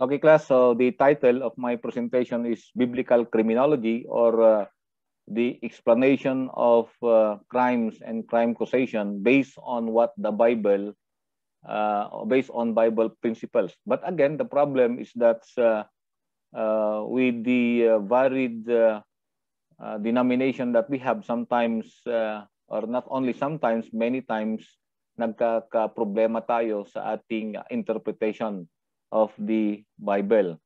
Okay, class. So the title of my presentation is Biblical Criminology or uh, the explanation of uh, crimes and crime causation based on what the Bible, uh, based on Bible principles. But again, the problem is that uh, uh, with the uh, varied denomination that we have sometimes, or not only sometimes, many times, nagkaka problema tayo sa ating interpretation of the Bible.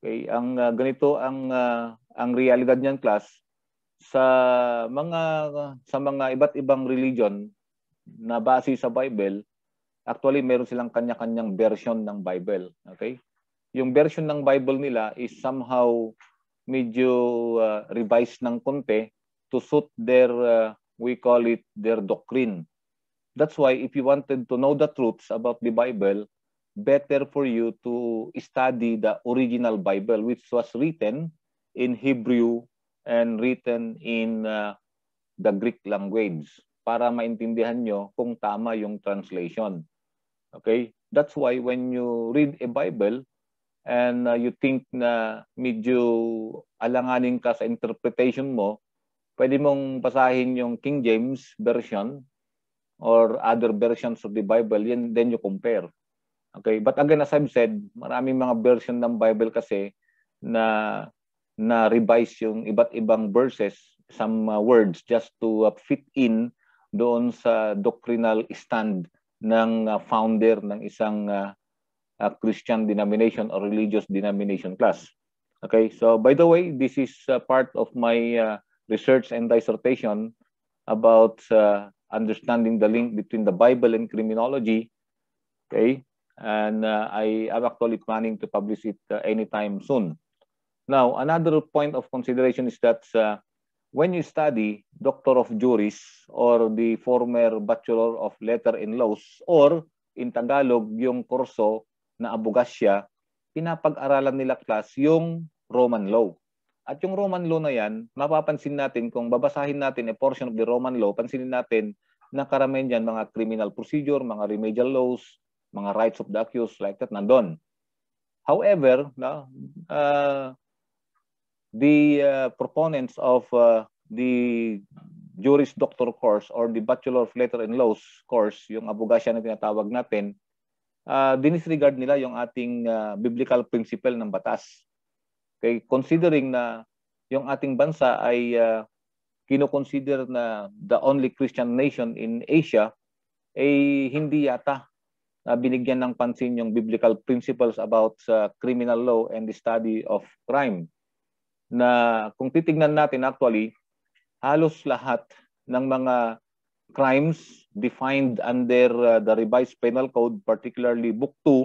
Okay, ang uh, ganito ang uh, ang realidad niyan class sa mga sa mga iba't ibang religion na base sa Bible, actually meron silang kanya-kanyang version ng Bible, okay? Yung version ng Bible nila is somehow medyo uh, revised ng konti to suit their uh, we call it their doctrine. That's why if you wanted to know the truths about the Bible, better for you to study the original Bible, which was written in Hebrew and written in uh, the Greek language para maintindihan nyo kung tama yung translation. Okay? That's why when you read a Bible and uh, you think na medyo alanganin ka sa interpretation mo, pwede mong basahin yung King James Version or other versions of the Bible, and then you compare. Okay, but again as I've said, maraming mga version ng Bible kasi na na revise yung iba't ibang verses, some uh, words just to uh, fit in doon sa doctrinal stand ng uh, founder ng isang uh, uh, Christian denomination or religious denomination class. Okay, so by the way, this is uh, part of my uh, research and dissertation about uh, understanding the link between the Bible and criminology. Okay, and uh, I am actually planning to publish it uh, anytime soon. Now, another point of consideration is that uh, when you study Doctor of Juris or the former Bachelor of Letter in Laws or in Tagalog yung kurso na abogasya, pinapag-aralan nila class yung Roman law. At yung Roman law na yan, mapapansin natin kung babasahin natin a portion of the Roman law, pansinin natin na karamihan dyan mga criminal procedure, mga remedial laws, mga rights of the accused like that nandun. However, no, uh, the uh, proponents of uh, the Juris Doctor course or the Bachelor of Letter in Laws course, yung abogasya na tinatawag natin, uh, dinisregard nila yung ating uh, biblical principle ng batas. Okay, considering na yung ating bansa ay uh, kinoconsider na the only Christian nation in Asia, eh hindi yata na binigyan ng pansin yung biblical principles about sa criminal law and the study of crime. Na kung titignan natin actually, halos lahat ng mga crimes defined under uh, the revised penal code, particularly book 2,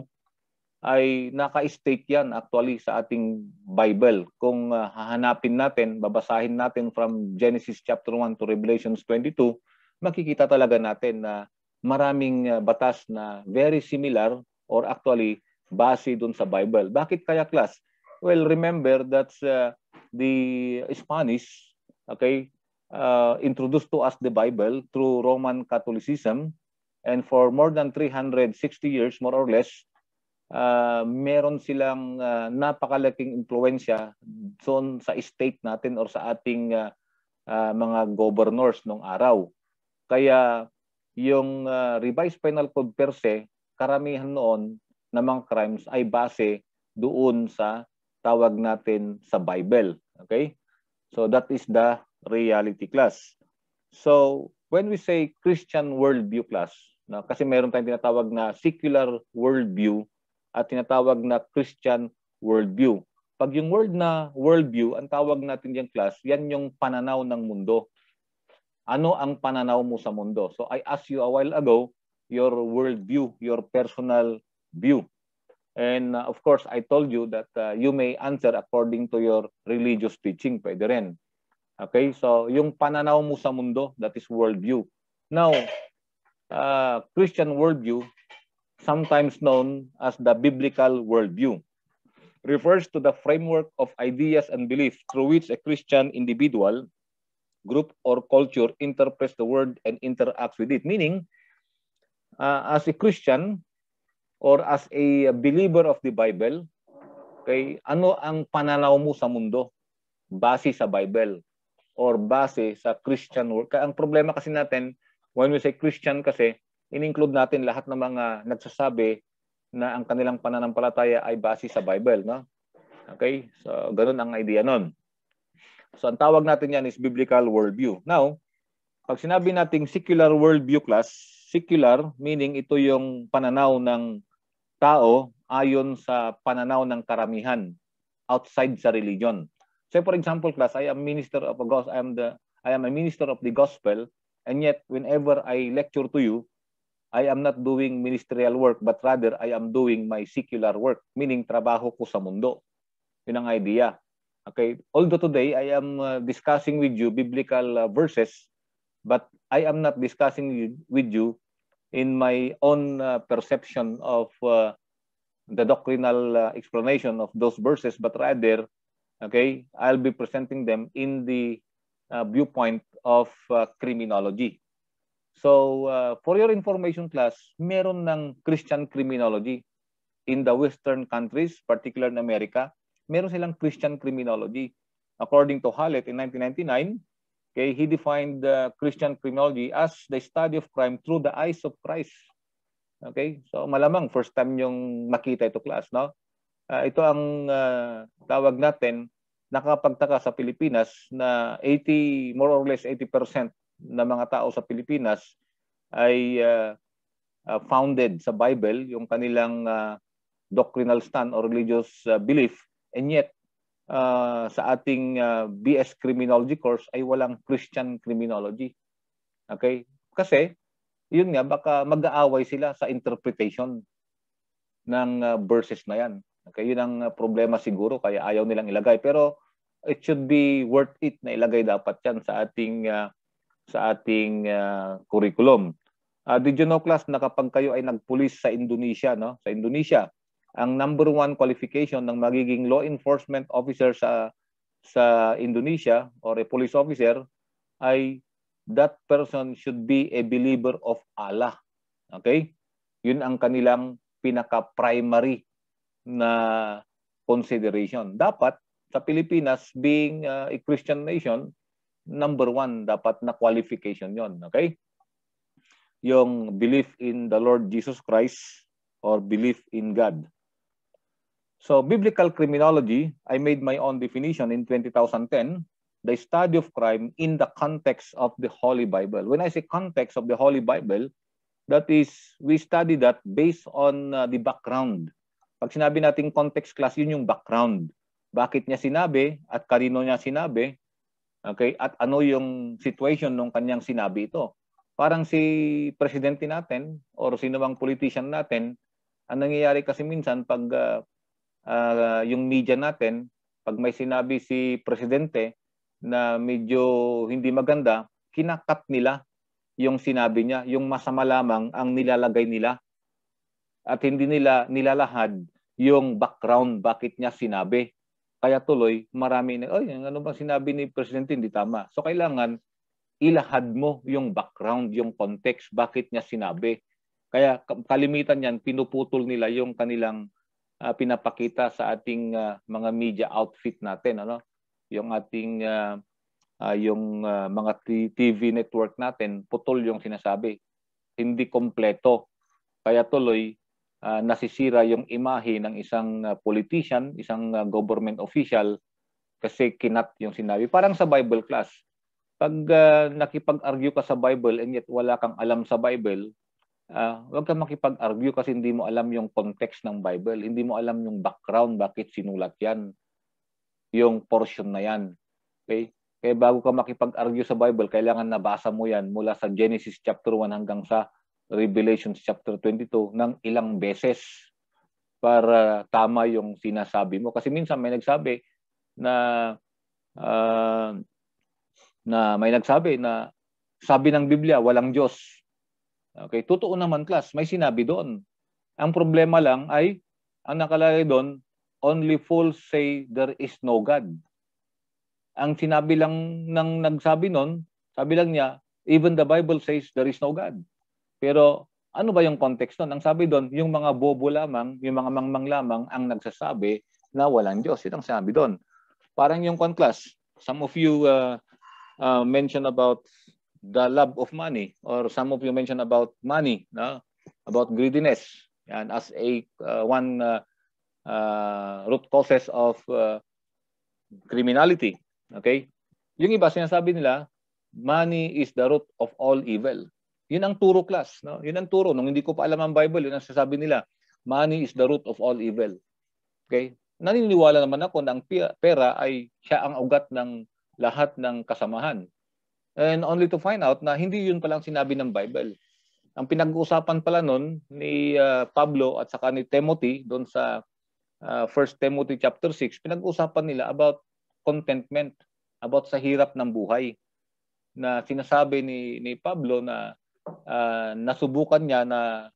ay naka-state yan actually sa ating Bible. Kung uh, hahanapin natin, babasahin natin from Genesis chapter 1 to Revelations 22, makikita talaga natin na uh, maraming uh, batas na very similar or actually base dun sa Bible. Bakit kaya class? Well, remember that uh, the Spanish, okay, uh, introduced to us the Bible through Roman Catholicism and for more than 360 years more or less, uh, meron silang uh, napakalaking impluensya doon sa state natin or sa ating uh, uh, mga governors nung araw. Kaya yung uh, revised penal code per se, karamihan noon ng mga crimes ay base doon sa tawag natin sa Bible. Okay? So that is the reality class. So when we say Christian worldview class, no, kasi mayroon tayong tinatawag na secular worldview at tinatawag na Christian worldview. Pag yung world na worldview, ang tawag natin yung class, yan yung pananaw ng mundo. Ano ang pananaw mo sa mundo? So I asked you a while ago, your world view, your personal view. And uh, of course, I told you that uh, you may answer according to your religious teaching. Pwede rin. Okay? So, yung pananaw mo sa mundo, that is worldview. Now, uh, Christian worldview, sometimes known as the biblical worldview, refers to the framework of ideas and beliefs through which a Christian individual group or culture interprets the word and interacts with it. Meaning, uh, as a Christian or as a believer of the Bible, okay, ano ang pananaw mo sa mundo base sa Bible or base sa Christian work? Ang problema kasi natin, when we say Christian kasi, in-include natin lahat ng mga nagsasabi na ang kanilang pananampalataya ay base sa Bible. No? Okay? So, ganun ang idea nun. So ang tawag natin yan is biblical worldview. Now, pag sinabi nating secular worldview class, secular meaning ito yung pananaw ng tao ayon sa pananaw ng karamihan outside sa religion. So for example class, I am minister of a gospel, I am the I am a minister of the gospel and yet whenever I lecture to you, I am not doing ministerial work, but rather I am doing my secular work, meaning trabaho ko sa mundo. Yun ang idea. Okay, although today I am uh, discussing with you biblical uh, verses, but I am not discussing with you in my own uh, perception of uh, the doctrinal uh, explanation of those verses, but rather, okay, I'll be presenting them in the uh, viewpoint of uh, criminology. So, uh, for your information class, meron ng Christian criminology in the Western countries, particularly in America meron silang Christian criminology. According to Hallett in 1999, okay, he defined uh, Christian criminology as the study of crime through the eyes of Christ. Okay? So malamang first time yung makita ito class, no? Uh, ito ang uh, tawag natin nakapagtaka sa Pilipinas na 80 more or less 80% ng mga tao sa Pilipinas ay uh, uh, founded sa Bible yung kanilang uh, doctrinal stand or religious uh, belief And yet, uh, sa ating uh, BS Criminology course ay walang Christian Criminology. Okay? Kasi, yun nga, baka mag-aaway sila sa interpretation ng uh, verses na yan. Okay? Yun ang uh, problema siguro, kaya ayaw nilang ilagay. Pero, it should be worth it na ilagay dapat yan sa ating uh, sa ating uh, curriculum. Uh, did you know class na kapag kayo ay nagpulis sa Indonesia, no? Sa Indonesia, ang number one qualification ng magiging law enforcement officer sa sa Indonesia or a police officer ay that person should be a believer of Allah. Okay? Yun ang kanilang pinaka-primary na consideration. Dapat sa Pilipinas, being uh, a Christian nation, number one, dapat na qualification yon Okay? Yung belief in the Lord Jesus Christ or belief in God. So biblical criminology, I made my own definition in 2010, the study of crime in the context of the Holy Bible. When I say context of the Holy Bible, that is, we study that based on uh, the background. Pag sinabi natin context class, yun yung background. Bakit niya sinabi at kanino niya sinabi, okay, at ano yung situation nung kanyang sinabi ito. Parang si presidente natin or sino bang politician natin, ang nangyayari kasi minsan pag uh, uh, yung media natin, pag may sinabi si presidente na medyo hindi maganda, kinakat nila yung sinabi niya, yung masama lamang ang nilalagay nila at hindi nila nilalahad yung background bakit niya sinabi. Kaya tuloy, marami na, oy, ano bang sinabi ni Presidente, hindi tama. So kailangan ilahad mo yung background, yung context, bakit niya sinabi. Kaya kalimitan yan, pinuputol nila yung kanilang uh, pinapakita sa ating uh, mga media outfit natin ano yung ating uh, uh, yung uh, mga TV network natin putol yung sinasabi hindi kompleto kaya tuloy uh, nasisira yung imahe ng isang uh, politician isang uh, government official kasi kinat yung sinabi parang sa Bible class pag uh, nakipag-argue ka sa Bible and yet wala kang alam sa Bible uh, huwag kang makipag-argue kasi hindi mo alam yung context ng Bible, hindi mo alam yung background, bakit sinulat yan, yung portion na yan. Okay? Kaya bago ka makipag-argue sa Bible, kailangan nabasa mo yan mula sa Genesis chapter 1 hanggang sa Revelation chapter 22 ng ilang beses para tama yung sinasabi mo. Kasi minsan may nagsabi na uh, na may nagsabi na sabi ng Biblia, walang Diyos. Okay, totoo naman class, may sinabi doon. Ang problema lang ay ang nakalagay doon, only fools say there is no God. Ang sinabi lang ng nagsabi noon, sabi lang niya, even the Bible says there is no God. Pero ano ba yung context noon? Ang sabi doon, yung mga bobo lamang, yung mga mangmang lamang ang nagsasabi na walang Diyos. Ito ang sabi doon. Parang yung class, some of you uh, uh, mentioned about the love of money or some of you mentioned about money, no? about greediness and as a uh, one uh, uh, root causes of uh, criminality. Okay? Yung iba sinasabi nila, money is the root of all evil. Yun ang turo class, no? Yun ang turo nung hindi ko pa alam ang Bible, yun ang sasabi nila, money is the root of all evil. Okay? Naniniwala naman ako na ang pera ay siya ang ugat ng lahat ng kasamahan. And only to find out na hindi yun palang sinabi ng Bible. Ang pinag-uusapan pala nun ni uh, Pablo at saka ni Timothy doon sa uh, ah, 1 Timothy chapter 6, pinag-uusapan nila about contentment, about sa hirap ng buhay na sinasabi ni ni Pablo na uh, nasubukan niya na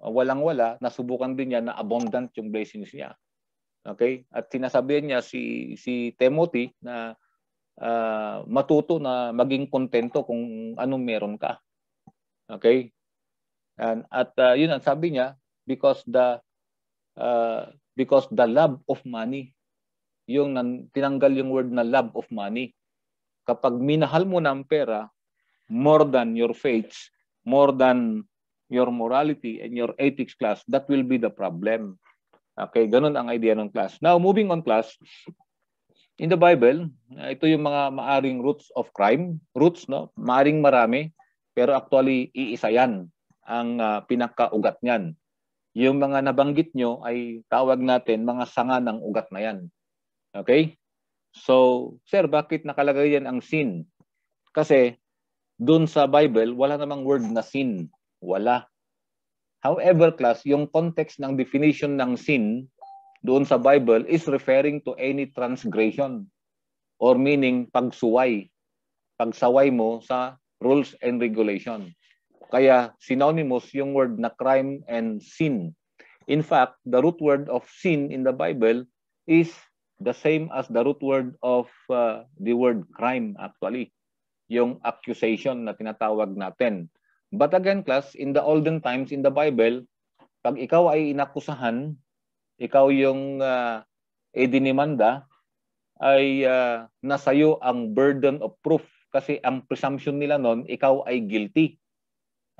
walang-wala, nasubukan din niya na abundant yung blessings niya. Okay? At sinasabi niya si si Timothy na uh, matuto na maging kontento kung anong meron ka. Okay? And, at uh, yun ang sabi niya, because the uh, because the love of money, yung tinanggal yung word na love of money. Kapag minahal mo ng pera, more than your faith, more than your morality and your ethics class, that will be the problem. Okay, ganun ang idea ng class. Now, moving on class, in the Bible, ito yung mga maaring roots of crime, roots no, maaring marami, pero actually iisa yan ang uh, pinakaugat niyan. Yung mga nabanggit nyo ay tawag natin mga sanga ng ugat na yan. Okay? So, sir, bakit nakalagay yan ang sin? Kasi doon sa Bible, wala namang word na sin. Wala. However, class, yung context ng definition ng sin doon sa Bible is referring to any transgression or meaning pagsuway, pagsaway mo sa rules and regulation. Kaya synonymous yung word na crime and sin. In fact, the root word of sin in the Bible is the same as the root word of uh, the word crime actually. Yung accusation na tinatawag natin. But again, class, in the olden times in the Bible, pag ikaw ay inakusahan ikaw yung uh, ah, edinimanda, eh, ay uh, nasayo ang burden of proof kasi ang presumption nila noon, ikaw ay guilty.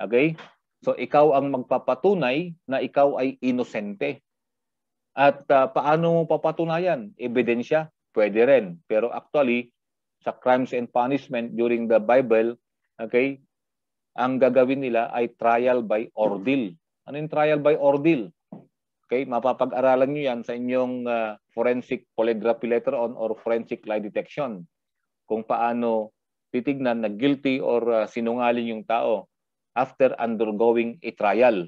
Okay? So ikaw ang magpapatunay na ikaw ay inosente. At uh, paano mo papatunayan? Ebidensya? Pwede rin. Pero actually, sa crimes and punishment during the Bible, okay, ang gagawin nila ay trial by ordeal. Ano yung trial by ordeal? Okay, mapapag-aralan nyo yan sa inyong uh, forensic polygraphy letter on or forensic lie detection kung paano titignan na guilty or uh, sinungaling yung tao after undergoing a trial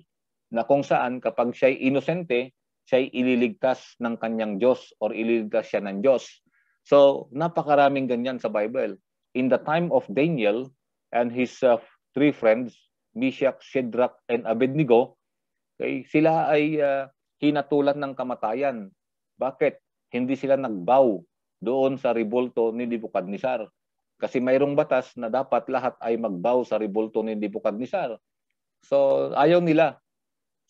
na kung saan kapag siya'y inosente, siya'y ililigtas ng kanyang Diyos or ililigtas siya ng Diyos. So, napakaraming ganyan sa Bible. In the time of Daniel and his uh, three friends, Meshach, Shadrach, and Abednego, okay, sila ay uh, hinatulan ng kamatayan. Bakit? Hindi sila nagbaw doon sa ribulto ni Nebukadnezar. Kasi mayroong batas na dapat lahat ay magbaw sa ribulto ni Nebukadnezar. So, ayaw nila.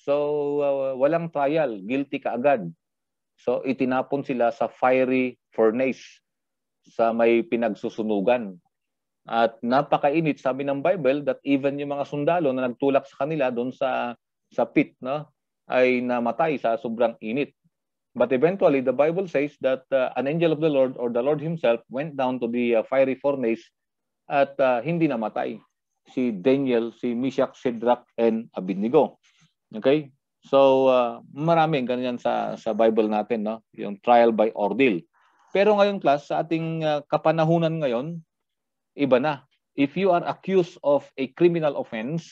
So, uh, walang trial. Guilty ka agad. So, itinapon sila sa fiery furnace sa may pinagsusunugan. At napakainit sabi ng Bible that even yung mga sundalo na nagtulak sa kanila doon sa sa pit, no? ay namatay sa sobrang init. But eventually, the Bible says that uh, an angel of the Lord or the Lord himself went down to the uh, fiery furnace at uh, hindi namatay. Si Daniel, si Meshach, Shadrach, and Abednego. Okay? So, uh, maraming ganyan sa, sa Bible natin, no? yung trial by ordeal. Pero ngayon, class, sa ating uh, kapanahunan ngayon, iba na. If you are accused of a criminal offense,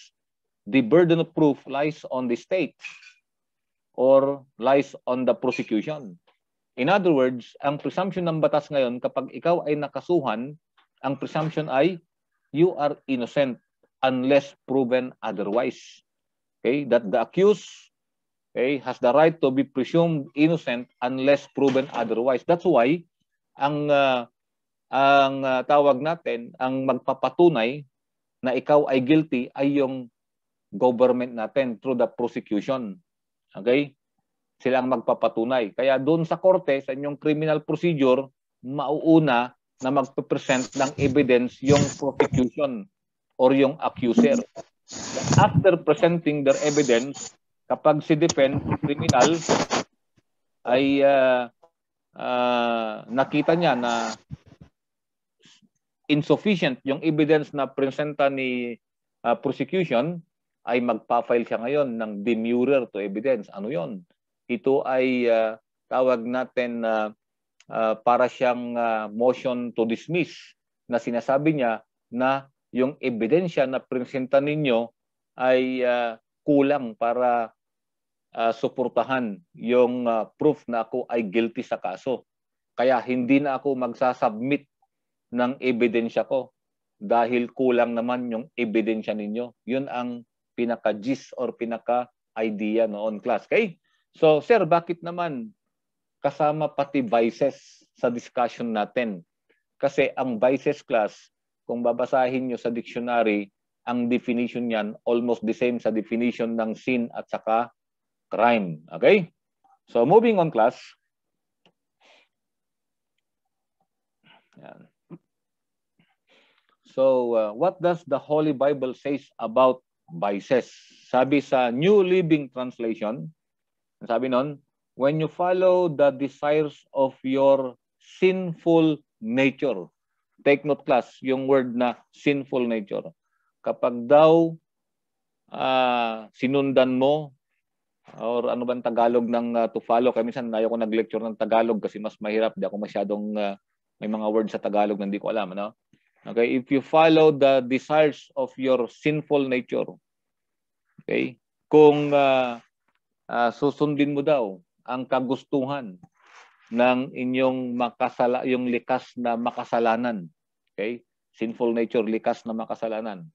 the burden of proof lies on the state or lies on the prosecution. In other words, ang presumption ng batas ngayon kapag ikaw ay nakasuhan, ang presumption ay you are innocent unless proven otherwise. Okay, that the accused okay, has the right to be presumed innocent unless proven otherwise. That's why ang uh, ang uh, tawag natin, ang magpapatunay na ikaw ay guilty ay yung government natin through the prosecution. Okay? Sila ang magpapatunay. Kaya doon sa korte, sa inyong criminal procedure, mauuna na magpe-present ng evidence yung prosecution or yung accuser. After presenting their evidence, kapag si defense criminal ay uh, uh, nakita niya na insufficient yung evidence na presenta ni uh, prosecution, ay magpa-file siya ngayon ng demurrer to evidence. Ano yon? Ito ay uh, tawag natin na uh, uh, para siyang uh, motion to dismiss na sinasabi niya na yung ebidensya na presenta ninyo ay uh, kulang para uh, suportahan yung uh, proof na ako ay guilty sa kaso. Kaya hindi na ako magsasubmit ng ebidensya ko dahil kulang naman yung ebidensya ninyo. Yun ang pinaka-gist or pinaka-idea noon class. Okay? So, sir, bakit naman kasama pati vices sa discussion natin? Kasi ang vices class, kung babasahin nyo sa dictionary, ang definition niyan almost the same sa definition ng sin at saka crime. Okay? So, moving on class. Yan. So, uh, what does the Holy Bible says about vices. Sabi sa New Living Translation, sabi nun, when you follow the desires of your sinful nature. Take note class, yung word na sinful nature. Kapag daw uh, sinundan mo or ano bang Tagalog ng uh, to follow. Kaya minsan ayaw ko nag-lecture ng Tagalog kasi mas mahirap. Di ako masyadong uh, may mga words sa Tagalog na hindi ko alam. Ano? Okay, if you follow the desires of your sinful nature, okay, kung uh, uh, susundin mo daw ang kagustuhan ng inyong makasala, yung likas na makasalanan, okay, sinful nature, likas na makasalanan,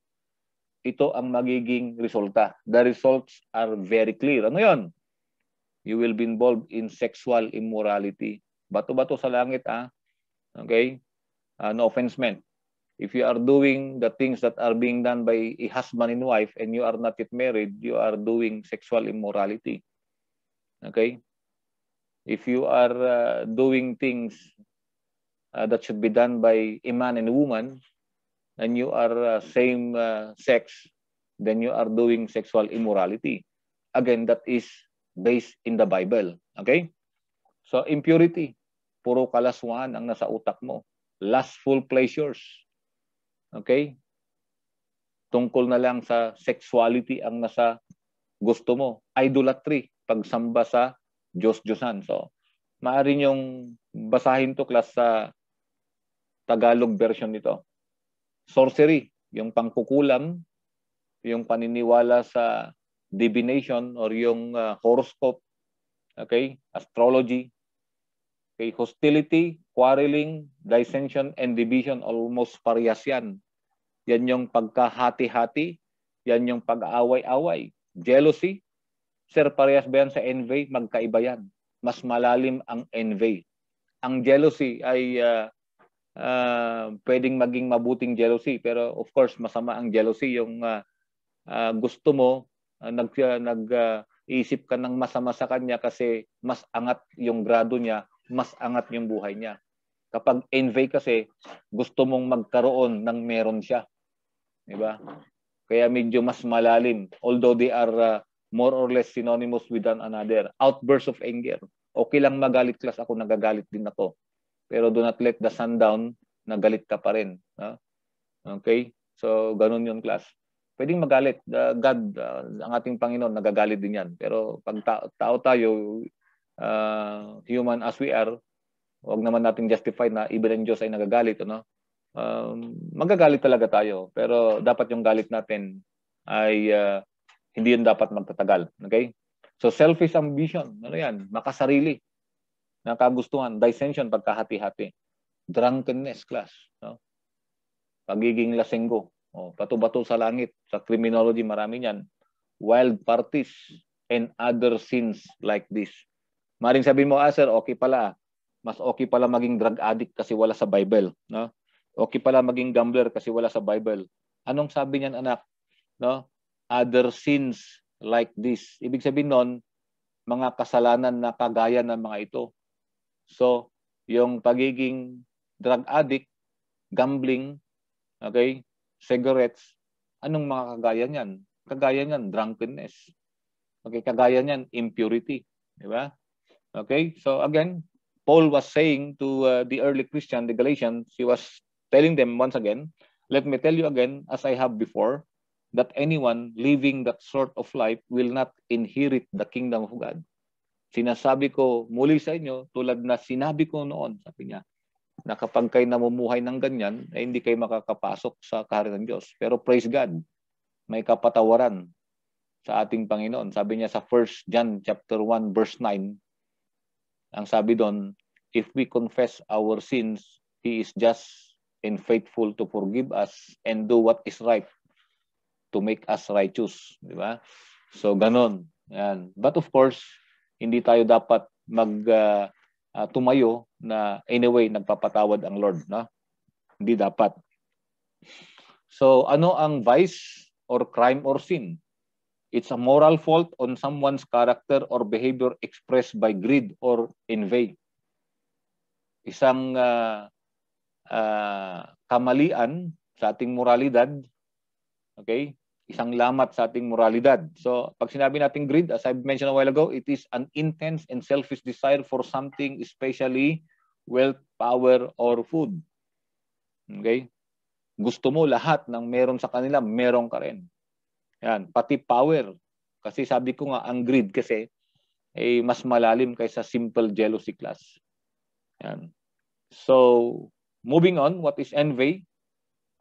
ito ang magiging resulta. The results are very clear. Ano yon? You will be involved in sexual immorality. Bato-bato sa langit, ah. Okay? Uh, no offense meant if you are doing the things that are being done by a husband and wife and you are not yet married, you are doing sexual immorality. Okay? If you are uh, doing things uh, that should be done by a man and a woman, and you are uh, same uh, sex, then you are doing sexual immorality. Again, that is based in the Bible. Okay? So, impurity. Puro kalaswaan ang nasa utak mo. Lustful pleasures Okay? Tungkol na lang sa sexuality ang nasa gusto mo. Idolatry, pagsamba sa Diyos-Diyosan. So, maaari niyong basahin to class sa Tagalog version nito. Sorcery, yung pangkukulam, yung paniniwala sa divination or yung uh, horoscope, okay, astrology, okay, hostility, quarreling, dissension, and division, almost parehas yan. Yan yung pagkahati-hati. Yan yung pag-aaway-away. Jealousy. Sir, parehas ba yan sa envy? Magkaiba yan. Mas malalim ang envy. Ang jealousy ay uh, uh, pwedeng maging mabuting jealousy. Pero of course, masama ang jealousy. Yung uh, uh, gusto mo, uh, nag, uh, nag uh, isip ka ng masama sa kanya kasi mas angat yung grado niya, mas angat yung buhay niya. Kapag envy kasi, gusto mong magkaroon ng meron siya. Di ba? Kaya medyo mas malalim. Although they are uh, more or less synonymous with one another. Outburst of anger. Okay lang magalit class ako, nagagalit din ako. Pero do not let the sun down nagalit ka pa rin. Ha? Okay? So, ganun 'yon class. Pwedeng magalit. Uh, God, uh, ang ating Panginoon, nagagalit din yan. Pero pag ta- tao tayo, uh, human as we are, wag naman nating justify na even ang Diyos ay nagagalit. Ano? um, magagalit talaga tayo. Pero dapat yung galit natin ay uh, hindi yun dapat magtatagal. Okay? So selfish ambition, ano yan? Makasarili. Nakagustuhan, dissension, pagkahati-hati. Drunkenness class. No? Pagiging lasenggo. O, pato-bato sa langit. Sa criminology, marami yan. Wild parties and other sins like this. Maring sabihin mo, ah sir, okay pala. Mas okay pala maging drug addict kasi wala sa Bible. No? okay pala maging gambler kasi wala sa Bible. Anong sabi niyan anak? No? Other sins like this. Ibig sabihin noon, mga kasalanan na kagaya ng mga ito. So, yung pagiging drug addict, gambling, okay, cigarettes, anong mga kagaya niyan? Kagaya niyan, drunkenness. Okay, kagaya niyan, impurity. Di ba? Okay, so again, Paul was saying to uh, the early Christian, the Galatians, he was telling them once again, let me tell you again, as I have before, that anyone living that sort of life will not inherit the kingdom of God. Sinasabi ko muli sa inyo, tulad na sinabi ko noon, sabi niya, na kapag kayo namumuhay ng ganyan, ay eh, hindi kayo makakapasok sa kaharian ng Diyos. Pero praise God, may kapatawaran sa ating Panginoon. Sabi niya sa 1 John chapter 1 verse 9, ang sabi doon, if we confess our sins, He is just and faithful to forgive us and do what is right to make us righteous. Di ba? So, ganon. Yan. But of course, hindi tayo dapat mag uh, uh, tumayo na anyway nagpapatawad ang Lord na no? hindi dapat so ano ang vice or crime or sin it's a moral fault on someone's character or behavior expressed by greed or envy isang uh, uh, kamalian sa ating moralidad. Okay? Isang lamat sa ating moralidad. So, pag sinabi natin greed, as I mentioned a while ago, it is an intense and selfish desire for something, especially wealth, power, or food. Okay? Gusto mo lahat ng meron sa kanila, meron ka rin. Yan, pati power. Kasi sabi ko nga, ang greed kasi ay eh, mas malalim kaysa simple jealousy class. Yan. So, Moving on, what is envy?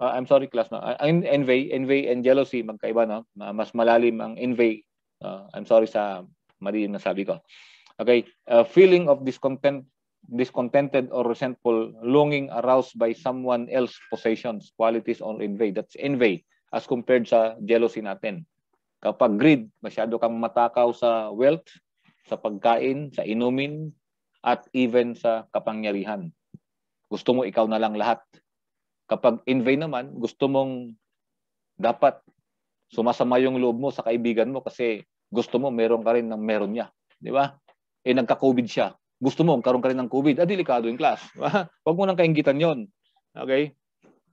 Uh, ah, I'm sorry, class. No? Uh, ah, envy, envy and jealousy, magkaiba, no? Mas malalim ang envy. Uh, ah, I'm sorry sa mali yung nasabi ko. Okay, A feeling of discontent, discontented or resentful, longing aroused by someone else's possessions, qualities or envy. That's envy as compared sa jealousy natin. Kapag greed, masyado kang matakaw sa wealth, sa pagkain, sa inumin, at even sa kapangyarihan gusto mo ikaw na lang lahat. Kapag in vain naman, gusto mong dapat sumasama yung loob mo sa kaibigan mo kasi gusto mo meron ka rin ng meron niya. Di ba? Eh nagka-COVID siya. Gusto mo, karon ka rin ng COVID. Ah, delikado yung class. Huwag mo nang kaingitan yon. Okay?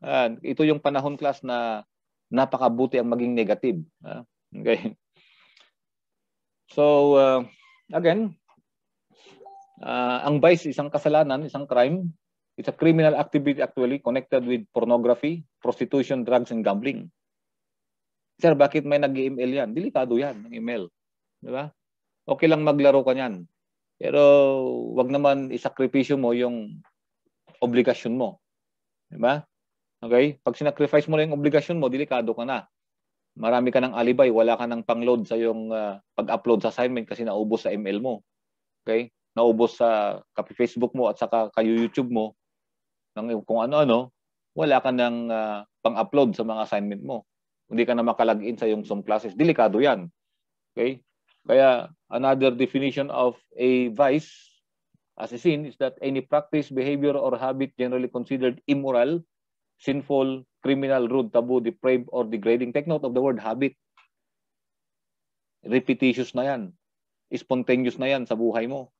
Uh, ito yung panahon class na napakabuti ang maging negative. Ah, okay? So, uh, again, uh, ang vice, isang kasalanan, isang crime. It's a criminal activity actually connected with pornography, prostitution, drugs, and gambling. Hmm. Sir, bakit may nag-email yan? Delikado yan, ng email. Di ba? Okay lang maglaro ka niyan. Pero wag naman isakripisyo mo yung obligasyon mo. Di ba? Okay? Pag sinacrifice mo na yung obligasyon mo, delikado ka na. Marami ka ng alibay, wala ka ng pangload sa yung uh, pag-upload sa assignment kasi naubos sa ML mo. Okay? Naubos sa kapi Facebook mo at saka kayo YouTube mo ng kung ano-ano, wala ka ng uh, ah, pang-upload sa mga assignment mo. Hindi ka na makalag-in sa yung Zoom classes. Delikado yan. Okay? Kaya another definition of a vice as a sin is that any practice, behavior, or habit generally considered immoral, sinful, criminal, rude, taboo, depraved, or degrading. Take note of the word habit. Repetitious na yan. Spontaneous na yan sa buhay mo.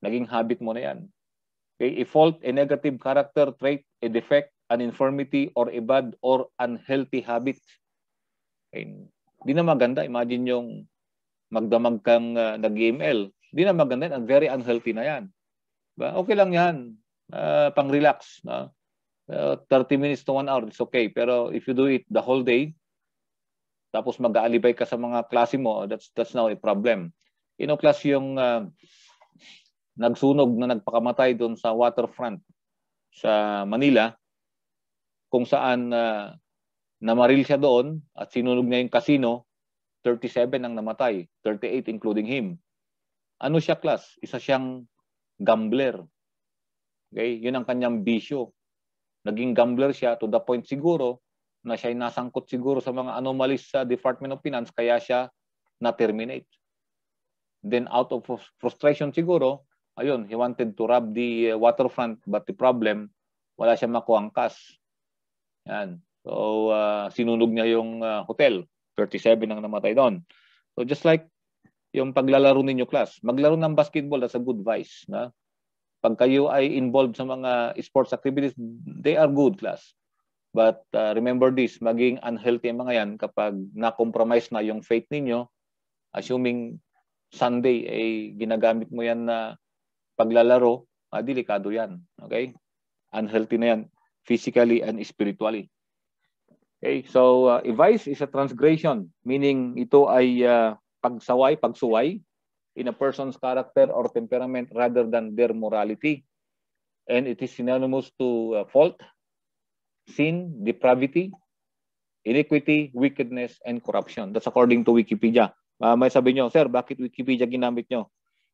Naging habit mo na yan okay, a fault, a negative character trait, a defect, an infirmity, or a bad or unhealthy habit. Okay. Di na maganda. Imagine yung magdamag kang uh, ah, nag-email. Di na maganda. Ang very unhealthy na yan. Diba? Okay lang yan. Uh, pang-relax. Na? Uh, 30 minutes to 1 hour, it's okay. Pero if you do it the whole day, tapos mag-aalibay ka sa mga klase mo, that's that's now a problem. Ino-class yung uh, nagsunog na nagpakamatay doon sa waterfront sa Manila kung saan uh, namaril siya doon at sinunog niya yung casino, 37 ang namatay, 38 including him. Ano siya class? Isa siyang gambler. Okay? Yun ang kanyang bisyo. Naging gambler siya to the point siguro na siya ay nasangkot siguro sa mga anomalies sa Department of Finance kaya siya na-terminate. Then out of frustration siguro, ayun, he wanted to rob the uh, waterfront but the problem, wala siyang makuhang cash. Yan. So, uh, sinunog niya yung uh, hotel. 37 ang namatay doon. So, just like yung paglalaro ninyo class, maglaro ng basketball that's a good vice. Na? Pag kayo ay involved sa mga sports activities, they are good class. But uh, remember this, maging unhealthy ang mga yan kapag na-compromise na yung faith ninyo, assuming Sunday ay eh, ginagamit mo yan na paglalaro, ah, delikado yan. Okay? Unhealthy na yan, physically and spiritually. Okay, so uh, ah, vice is a transgression, meaning ito ay uh, pagsaway, pagsuway in a person's character or temperament rather than their morality. And it is synonymous to uh, fault, sin, depravity, iniquity, wickedness, and corruption. That's according to Wikipedia. Uh, may sabi nyo, Sir, bakit Wikipedia ginamit nyo?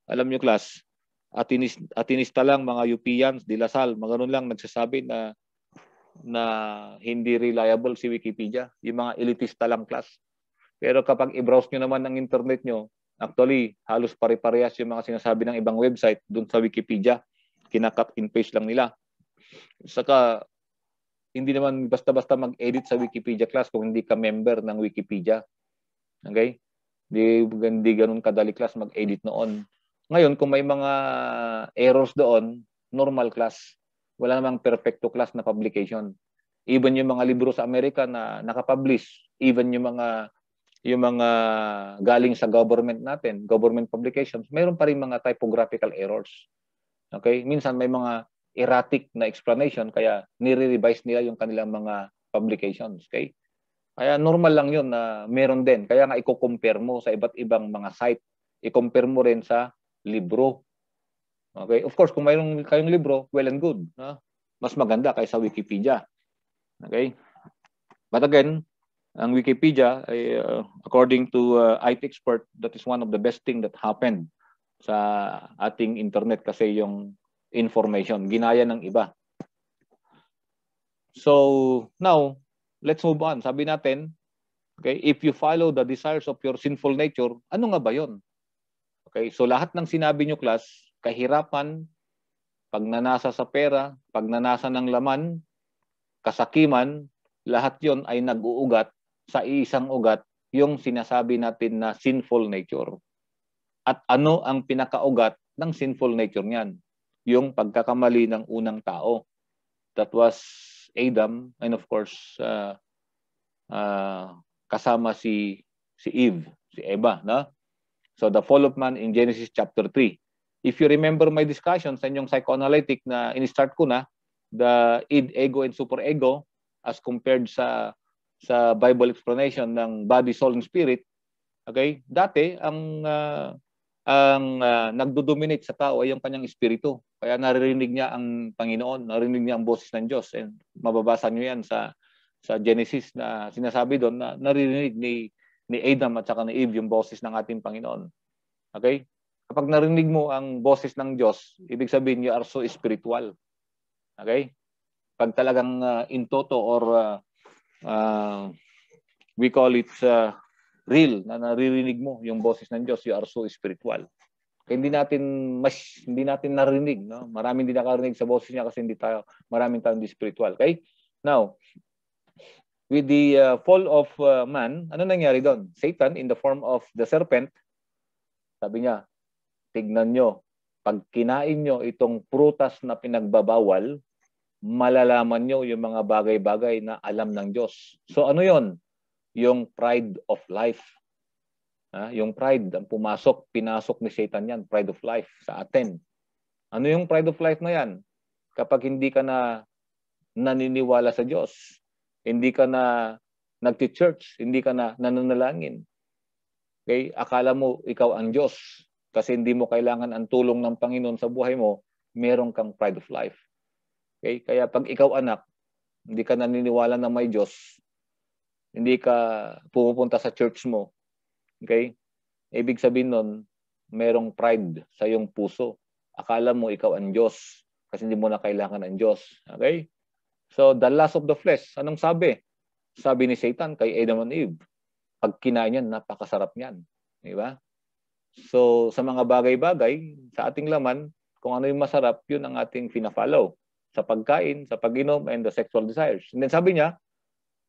Alam nyo, class, atinis, atinista lang mga UPians, De La mga ganun lang nagsasabi na na hindi reliable si Wikipedia. Yung mga elitista lang class. Pero kapag i-browse niyo naman ng internet niyo, actually, halos pare-parehas yung mga sinasabi ng ibang website doon sa Wikipedia. Kinakat in paste lang nila. Saka, hindi naman basta-basta mag-edit sa Wikipedia class kung hindi ka member ng Wikipedia. Okay? Hindi, hindi ganun kadali class mag-edit noon. Ngayon, kung may mga errors doon, normal class. Wala namang perfecto class na publication. Even yung mga libro sa Amerika na nakapublish, even yung mga yung mga galing sa government natin, government publications, mayroon pa rin mga typographical errors. Okay? Minsan may mga erratic na explanation kaya nire-revise nila yung kanilang mga publications. Okay? Kaya normal lang yun na meron din. Kaya nga i-compare mo sa iba't ibang mga site. I-compare mo rin sa libro. Okay? Of course, kung mayroong kayong libro, well and good. no? Mas maganda kaysa Wikipedia. Okay? But again, ang Wikipedia, ay, uh, according to uh, IT expert, that is one of the best thing that happened sa ating internet kasi yung information, ginaya ng iba. So now, let's move on. Sabi natin, okay, if you follow the desires of your sinful nature, ano nga ba yon? Okay? So lahat ng sinabi nyo class, kahirapan, pagnanasa sa pera, pagnanasa ng laman, kasakiman, lahat yon ay nag-uugat sa isang ugat yung sinasabi natin na sinful nature. At ano ang pinakaugat ng sinful nature niyan? Yung pagkakamali ng unang tao. That was Adam and of course uh, uh, kasama si si Eve, si Eva, no? So the fall of man in Genesis chapter 3. If you remember my discussion sa inyong psychoanalytic na in-start ko na, the id, ego, and superego as compared sa sa Bible explanation ng body, soul, and spirit, okay? Dati, ang uh, ang uh, nagdodominate sa tao ay yung kanyang espiritu. Kaya naririnig niya ang Panginoon, naririnig niya ang boses ng Diyos. And mababasa niyo yan sa sa Genesis na sinasabi doon na naririnig ni ni Adam at saka ni Eve yung boses ng ating Panginoon. Okay? Kapag narinig mo ang boses ng Diyos, ibig sabihin you are so spiritual. Okay? Pag talagang uh, in toto or uh, uh, we call it uh, real na naririnig mo yung boses ng Diyos, you are so spiritual. Kaya hindi natin mas hindi natin narinig, no? Maraming hindi nakarinig sa boses niya kasi hindi tayo maraming tayong di spiritual. Okay? Now, with the uh, fall of uh, man, ano nangyari doon? Satan in the form of the serpent, sabi niya, tignan nyo, pag kinain nyo itong prutas na pinagbabawal, malalaman nyo yung mga bagay-bagay na alam ng Diyos. So ano yon? Yung pride of life. Ha? Yung pride, ang pumasok, pinasok ni Satan yan, pride of life sa atin. Ano yung pride of life na yan? Kapag hindi ka na naniniwala sa Diyos, hindi ka na nagti-church, hindi ka na nananalangin. Okay? Akala mo ikaw ang Diyos kasi hindi mo kailangan ang tulong ng Panginoon sa buhay mo, meron kang pride of life. Okay? Kaya pag ikaw anak, hindi ka naniniwala na may Diyos, hindi ka pupunta sa church mo. Okay? Ibig sabihin nun, merong pride sa iyong puso. Akala mo ikaw ang Diyos kasi hindi mo na kailangan ang Diyos. Okay? So, the lust of the flesh. Anong sabi? Sabi ni Satan kay Adam and Eve, pag kinain yan, napakasarap niyan. Di ba? So, sa mga bagay-bagay, sa ating laman, kung ano yung masarap, yun ang ating fina-follow sa pagkain, sa pag-inom, and the sexual desires. And then sabi niya,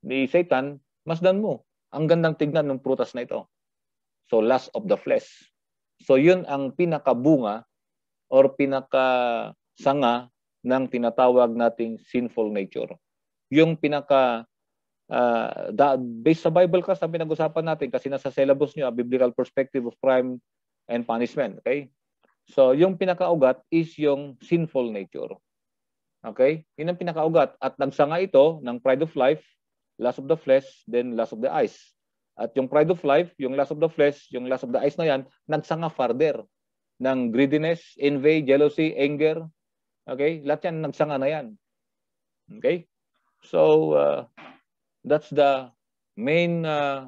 ni Satan, masdan mo. Ang gandang tignan ng prutas na ito. So, lust of the flesh. So, yun ang pinakabunga or pinakasanga ng tinatawag nating sinful nature. Yung pinaka uh, da, based sa Bible kasi ang pinag-usapan natin kasi nasa syllabus niyo, a ah, biblical perspective of crime and punishment, okay? So, yung pinakaugat is yung sinful nature. Okay? Yun ang pinakaugat. At nagsanga ito ng pride of life, lust of the flesh, then lust of the eyes. At yung pride of life, yung lust of the flesh, yung lust of the eyes na yan, nagsanga further ng greediness, envy, jealousy, anger, Okay? Lahat yan nagsanga na yan. Okay? So, uh, that's the main uh,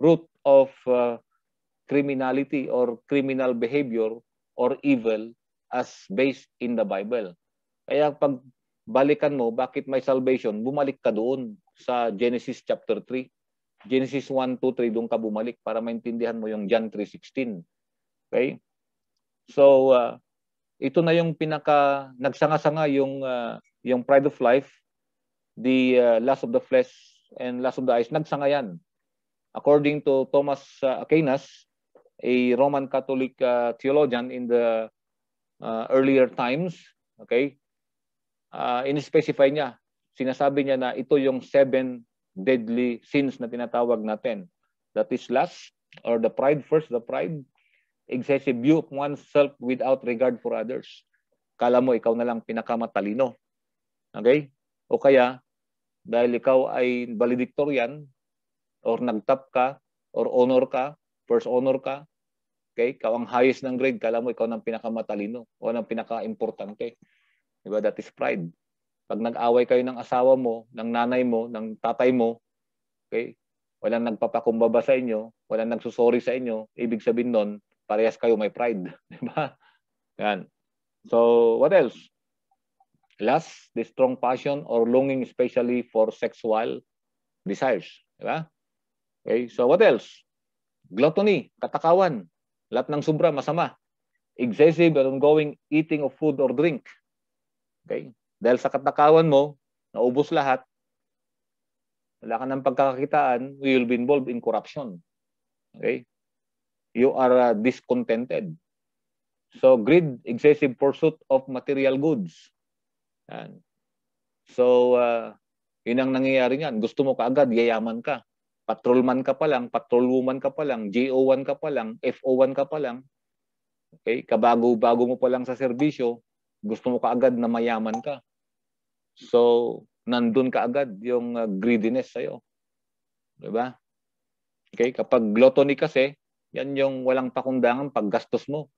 root of uh, criminality or criminal behavior or evil as based in the Bible. Kaya pag balikan mo, bakit may salvation, bumalik ka doon sa Genesis chapter 3. Genesis 1, 2, 3, doon ka bumalik para maintindihan mo yung John 3.16. Okay? So, uh, ito na yung pinaka nagsanga-sanga yung uh, yung pride of life, the uh, ah, lust of the flesh and lust of the eyes nagsanga yan. According to Thomas uh, Aquinas, a Roman Catholic uh, theologian in the uh, earlier times, okay? Uh, in-specify niya, sinasabi niya na ito yung seven deadly sins na tinatawag natin. That is lust or the pride first, the pride, excessive view of oneself without regard for others. Kala mo ikaw na lang pinakamatalino. Okay? O kaya, dahil ikaw ay valedictorian or nagtap ka or honor ka, first honor ka, okay? Ikaw ang highest ng grade, kala mo ikaw ng pinakamatalino o ng pinakaimportante. importante Diba? That is pride. Pag nag-away kayo ng asawa mo, ng nanay mo, ng tatay mo, okay? Walang nagpapakumbaba sa inyo, walang nagsusorry sa inyo, ibig sabihin nun, parehas kayo may pride, di ba? Yan. So, what else? Last, the strong passion or longing especially for sexual desires, di ba? Okay, so what else? Gluttony, katakawan, lahat ng sobra, masama. Excessive and ongoing eating of food or drink. Okay? Dahil sa katakawan mo, naubos lahat, wala ka ng pagkakakitaan, we will be involved in corruption. Okay? you are uh, discontented. So greed, excessive pursuit of material goods. Yan. So, uh, yun ang nangyayari niyan. Gusto mo kaagad, yayaman ka. Patrolman ka pa lang, patrolwoman ka pa lang, GO1 ka pa lang, FO1 ka pa lang. Okay? Kabago-bago mo pa lang sa serbisyo, gusto mo kaagad na mayaman ka. So, nandun ka agad yung uh, greediness sa'yo. Diba? Okay? Kapag gluttony kasi, yan yung walang pakundangan paggastos mo.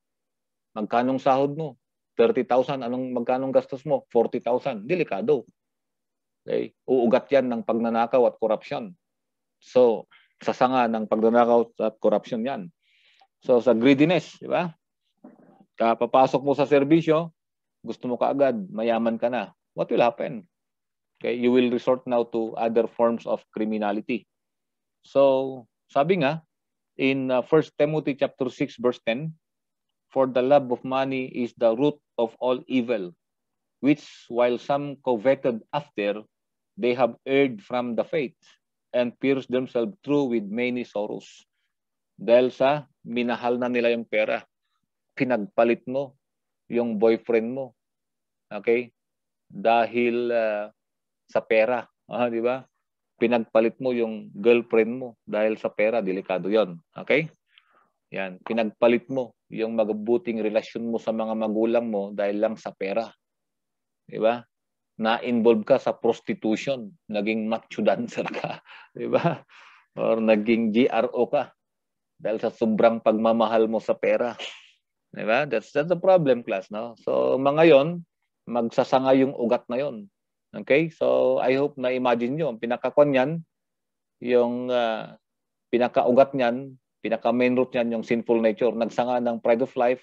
Magkanong sahod mo? 30,000. Anong magkanong gastos mo? 40,000. Delikado. Okay? Uugat yan ng pagnanakaw at korupsyon. So, sasanga ng pagnanakaw at korupsyon yan. So, sa greediness, di ba? Kapapasok mo sa serbisyo, gusto mo kaagad, mayaman ka na. What will happen? Okay, you will resort now to other forms of criminality. So, sabi nga, in uh, 1 Timothy chapter 6 verse 10, For the love of money is the root of all evil, which while some coveted after, they have erred from the faith and pierced themselves through with many sorrows. Dahil sa minahal na nila yung pera, pinagpalit mo yung boyfriend mo. Okay? Dahil uh, sa pera, ah, di ba? pinagpalit mo yung girlfriend mo dahil sa pera, delikado yon Okay? Yan, pinagpalit mo yung magbuting relasyon mo sa mga magulang mo dahil lang sa pera. Di ba? Na-involve ka sa prostitution, naging macho dancer ka, di ba? Or naging GRO ka dahil sa sobrang pagmamahal mo sa pera. Di ba? That's, that's the problem, class. No? So, mga yon, magsasanga yung ugat na yon Okay? So, I hope na imagine nyo, ang pinakakon niyan, yung uh, pinakaugat niyan, pinaka-main root niyan, yung sinful nature. Nagsanga ng pride of life,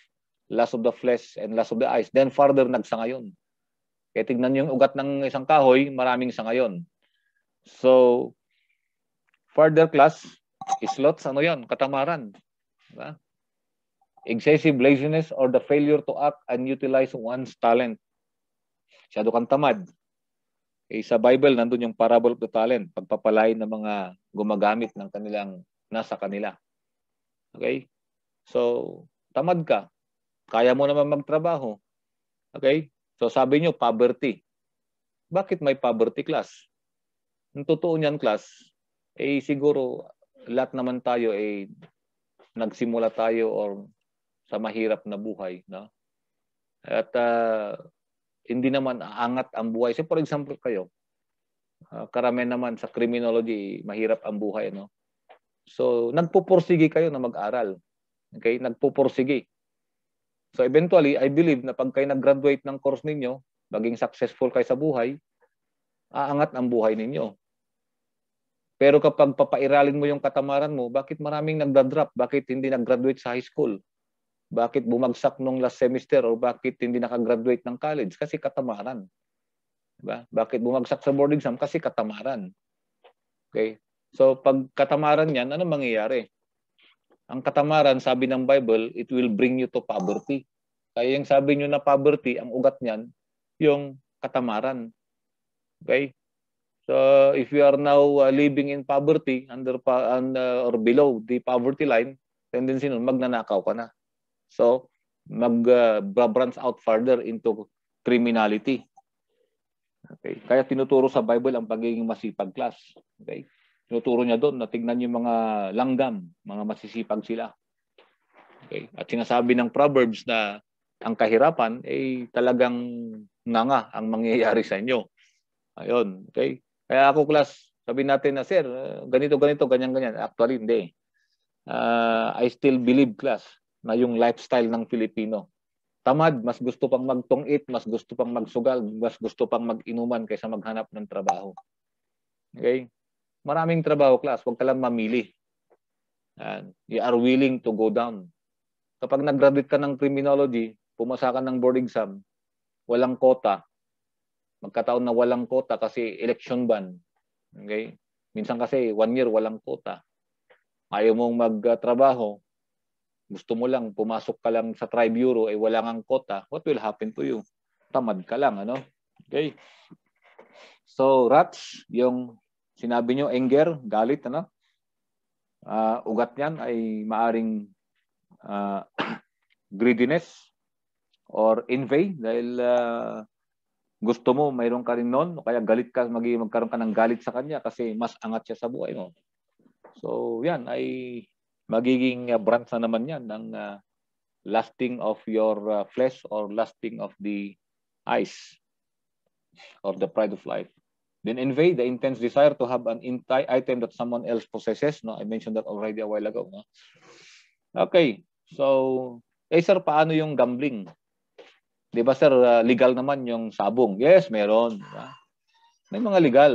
lust of the flesh, and lust of the eyes. Then further, nagsanga yun. Kaya tignan yung ugat ng isang kahoy, maraming sanga yun. So, further class, slots, ano yon Katamaran. Diba? excessive laziness or the failure to act and utilize one's talent. Masyado kang tamad eh, sa Bible, nandun yung parable of the talent, pagpapalain ng mga gumagamit ng kanilang nasa kanila. Okay? So, tamad ka. Kaya mo naman magtrabaho. Okay? So, sabi nyo, poverty. Bakit may poverty class? Ang totoo niyan, class, eh siguro lahat naman tayo eh nagsimula tayo or sa mahirap na buhay. No? At uh, hindi naman aangat ang buhay. So for example kayo, uh, karamihan naman sa criminology, mahirap ang buhay. No? So nagpupursige kayo na mag-aral. Okay? Nagpupursige. So eventually, I believe na pag kayo nag-graduate ng course ninyo, maging successful kayo sa buhay, aangat ang buhay ninyo. Pero kapag papairalin mo yung katamaran mo, bakit maraming nagda-drop? Bakit hindi nag-graduate sa high school? Bakit bumagsak nung last semester o bakit hindi nakagraduate ng college? Kasi katamaran. Diba? Bakit bumagsak sa board exam? Kasi katamaran. Okay? So pag katamaran yan, ano mangyayari? Ang katamaran, sabi ng Bible, it will bring you to poverty. Kaya yung sabi nyo na poverty, ang ugat niyan, yung katamaran. Okay? So if you are now uh, living in poverty under uh, or below the poverty line, tendency nun magnanakaw ka na. So, mag-branch uh, out further into criminality. Okay. Kaya tinuturo sa Bible ang pagiging masipag class. Okay. Tinuturo niya doon na tignan yung mga langgam, mga masisipag sila. Okay. At sinasabi ng Proverbs na ang kahirapan ay eh, talagang nga ang mangyayari sa inyo. Ayun, okay? Kaya ako class, sabi natin na sir, uh, ganito ganito ganyan ganyan. Actually hindi. Uh, I still believe class na yung lifestyle ng Filipino. Tamad, mas gusto pang magtungit, mas gusto pang magsugal, mas gusto pang mag-inuman kaysa maghanap ng trabaho. Okay? Maraming trabaho, class. Huwag ka lang mamili. And you are willing to go down. Kapag nag-graduate ka ng criminology, pumasa ka ng board exam, walang kota. Magkataon na walang kota kasi election ban. Okay? Minsan kasi one year walang kota. Ayaw mong magtrabaho, gusto mo lang, pumasok ka lang sa tri-bureau, eh wala kang kota, what will happen to you? Tamad ka lang, ano? Okay. So, rats, yung sinabi nyo, anger, galit, ano? Uh, ugat niyan ay maaring uh, greediness or envy dahil uh, gusto mo, mayroon ka rin noon, o kaya galit ka, mag magkaroon ka ng galit sa kanya kasi mas angat siya sa buhay mo. So, yan ay magiging uh, branch na naman yan ng uh, lasting of your uh, flesh or lasting of the eyes or the pride of life. Then invade the intense desire to have an item that someone else possesses. No, I mentioned that already a while ago. No? Okay, so, eh sir, paano yung gambling? Di ba sir, uh, legal naman yung sabong? Yes, meron. Diba? May mga legal.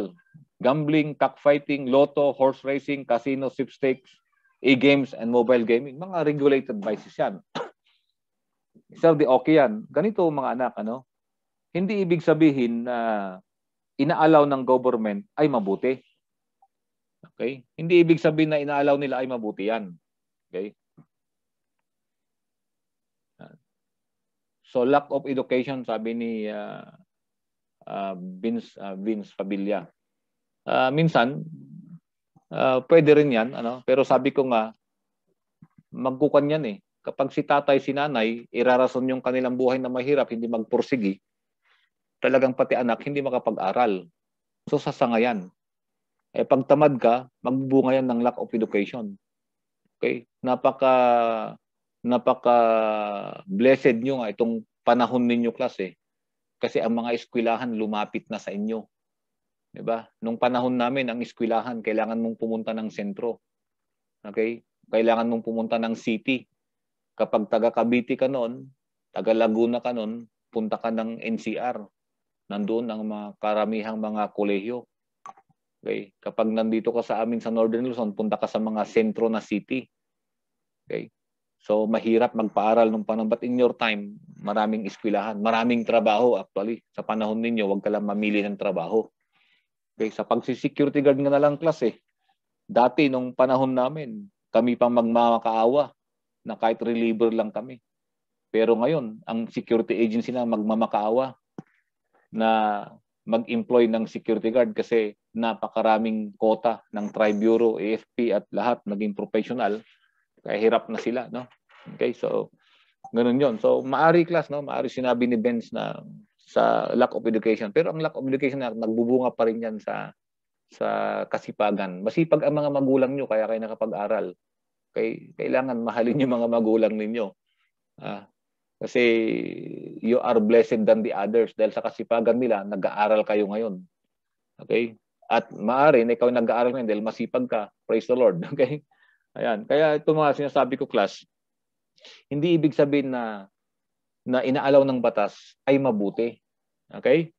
Gambling, cockfighting, lotto, horse racing, casino, sweepstakes, e-games and mobile gaming, mga regulated vices yan. Sir, di okay yan. Ganito mga anak, ano? Hindi ibig sabihin na inaalaw ng government ay mabuti. Okay? Hindi ibig sabihin na inaalaw nila ay mabuti yan. Okay? So lack of education sabi ni uh, uh, Vince uh, Vince Pabilla. Uh, minsan Uh, pwede rin yan. Ano? Pero sabi ko nga, magkukan yan eh. Kapag si tatay, si nanay, irarason yung kanilang buhay na mahirap, hindi magpursigi, talagang pati anak hindi makapag-aral. So sasanga yan. Eh pag tamad ka, magbubunga yan ng lack of education. Okay? Napaka napaka blessed nyo nga itong panahon ninyo klase. Eh. Kasi ang mga eskwelahan lumapit na sa inyo. 'Di ba? Nung panahon namin ang eskwelahan, kailangan mong pumunta ng sentro. Okay? Kailangan mong pumunta ng city. Kapag taga Cavite ka noon, taga Laguna ka noon, punta ka ng NCR. Nandoon ang mga karamihang mga kolehiyo. Okay? Kapag nandito ka sa amin sa Northern Luzon, punta ka sa mga sentro na city. Okay? So mahirap magpaaral nung panahon. But in your time, maraming eskwelahan, maraming trabaho actually. Sa panahon ninyo, wag ka lang mamili ng trabaho. Okay, sa pagsi-security guard nga na lang class eh. Dati nung panahon namin, kami pang magmamakaawa na kahit reliever lang kami. Pero ngayon, ang security agency na magmamakaawa na mag-employ ng security guard kasi napakaraming kota ng Tri-Bureau, AFP at lahat naging professional. Kaya hirap na sila, no? Okay, so ganun 'yon. So maari class, no? Maari sinabi ni Benz na sa lack of education. Pero ang lack of education na nagbubunga pa rin yan sa sa kasipagan. Masipag ang mga magulang nyo kaya kayo nakapag-aral. Okay? Kailangan mahalin yung mga magulang ninyo. Ah, kasi you are blessed than the others dahil sa kasipagan nila, nag-aaral kayo ngayon. Okay? At maaari na ikaw nag-aaral ngayon dahil masipag ka. Praise the Lord. Okay? Ayan. Kaya ito mga sinasabi ko, class, hindi ibig sabihin na na inaalaw ng batas ay mabuti. Okay?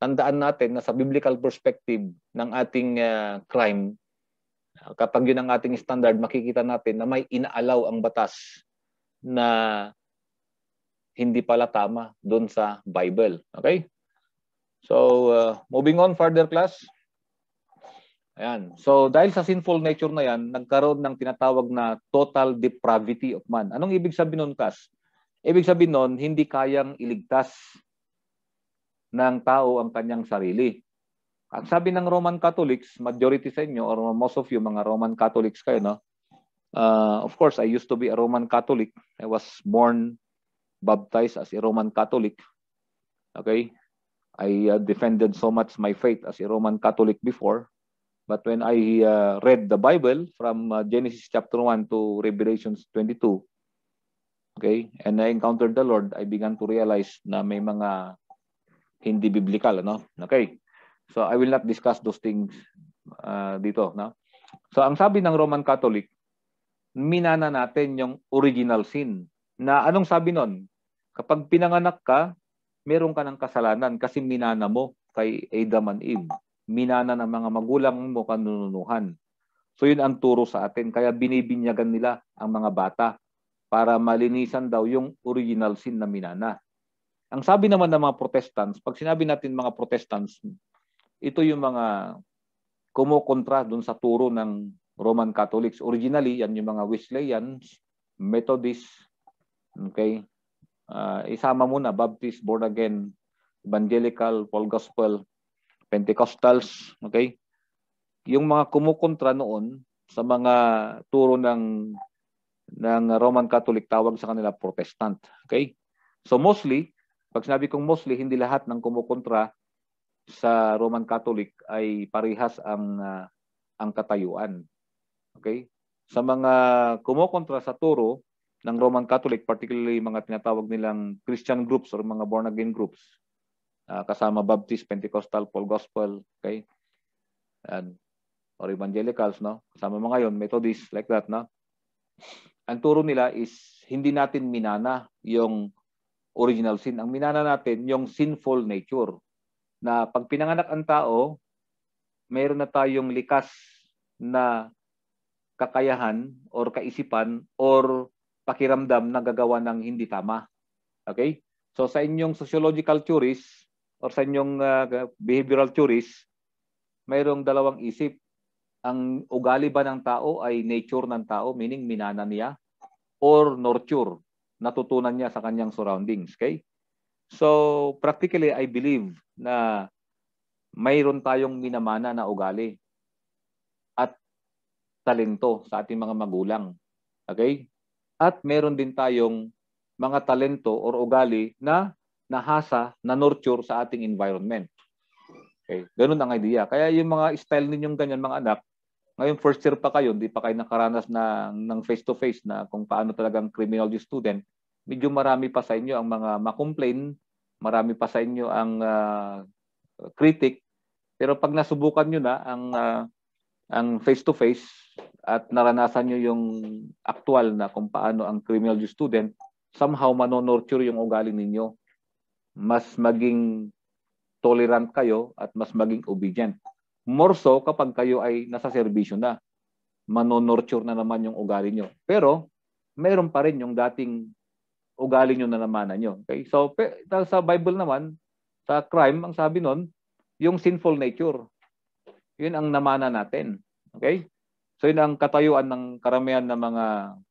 Tandaan natin na sa biblical perspective ng ating uh, crime, kapag yun ang ating standard, makikita natin na may inaalaw ang batas na hindi pala tama doon sa Bible. Okay? So, uh, moving on further class. Ayan. So, dahil sa sinful nature na yan, nagkaroon ng tinatawag na total depravity of man. Anong ibig sabihin nun, Kas? Ibig sabihin nun, hindi kayang iligtas ng tao ang kanyang sarili. Ang sabi ng Roman Catholics, majority sa inyo, or most of you, mga Roman Catholics kayo, no? Uh, of course, I used to be a Roman Catholic. I was born, baptized as a Roman Catholic. Okay? I uh, defended so much my faith as a Roman Catholic before. But when I uh, read the Bible from uh, Genesis chapter 1 to Revelations 22, Okay? And I encountered the Lord, I began to realize na may mga hindi biblical, ano? Okay? So I will not discuss those things uh, dito, no? So ang sabi ng Roman Catholic, minana natin yung original sin. Na anong sabi nun? Kapag pinanganak ka, meron ka ng kasalanan kasi minana mo kay Adam and Eve. Minana ng mga magulang mo kanununuhan. So yun ang turo sa atin. Kaya binibinyagan nila ang mga bata para malinisan daw yung original sin na minana. Ang sabi naman ng mga Protestants, pag sinabi natin mga Protestants, ito yung mga kumukontra doon sa turo ng Roman Catholics. Originally, yan yung mga Wesleyans, Methodists, okay? Uh, isama muna, Baptist, Born Again, Evangelical, Paul Gospel, Pentecostals, okay? Yung mga kumukontra noon sa mga turo ng ng Roman Catholic tawag sa kanila Protestant. Okay? So mostly, pag sinabi kong mostly, hindi lahat ng kumukontra sa Roman Catholic ay parehas ang uh, ang katayuan. Okay? Sa mga kumukontra sa turo ng Roman Catholic, particularly mga tinatawag nilang Christian groups or mga born again groups, uh, kasama Baptist, Pentecostal, Paul Gospel, okay? And or evangelicals, no? Kasama mga yon, Methodist, like that, no? ang turo nila is hindi natin minana yung original sin. Ang minana natin yung sinful nature na pag pinanganak ang tao, mayroon na tayong likas na kakayahan or kaisipan or pakiramdam na gagawa ng hindi tama. Okay? So sa inyong sociological theories or sa inyong uh, behavioral theories, mayroong dalawang isip ang ugali ba ng tao ay nature ng tao, meaning minana niya, or nurture, natutunan niya sa kanyang surroundings. Okay? So, practically, I believe na mayroon tayong minamana na ugali at talento sa ating mga magulang. Okay? At meron din tayong mga talento or ugali na nahasa, na nurture sa ating environment. Okay? Ganun ang idea. Kaya yung mga style ninyong ganyan mga anak, ngayon, first year pa kayo, hindi pa kayo nakaranas na, ng face-to-face -face na kung paano talagang criminology student, medyo marami pa sa inyo ang mga makomplain, marami pa sa inyo ang uh, critic, pero pag nasubukan nyo na ang ah, ang face-to-face -face at naranasan nyo yung actual na kung paano ang criminology student, somehow manonurture yung ugali ninyo. Mas maging tolerant kayo at mas maging obedient. More so kapag kayo ay nasa serbisyo na, manonorture na naman yung ugali nyo. Pero, meron pa rin yung dating ugali nyo na naman nyo. Okay? So, sa Bible naman, sa crime, ang sabi nun, yung sinful nature. Yun ang namana natin. Okay? So, yun ang katayuan ng karamihan ng mga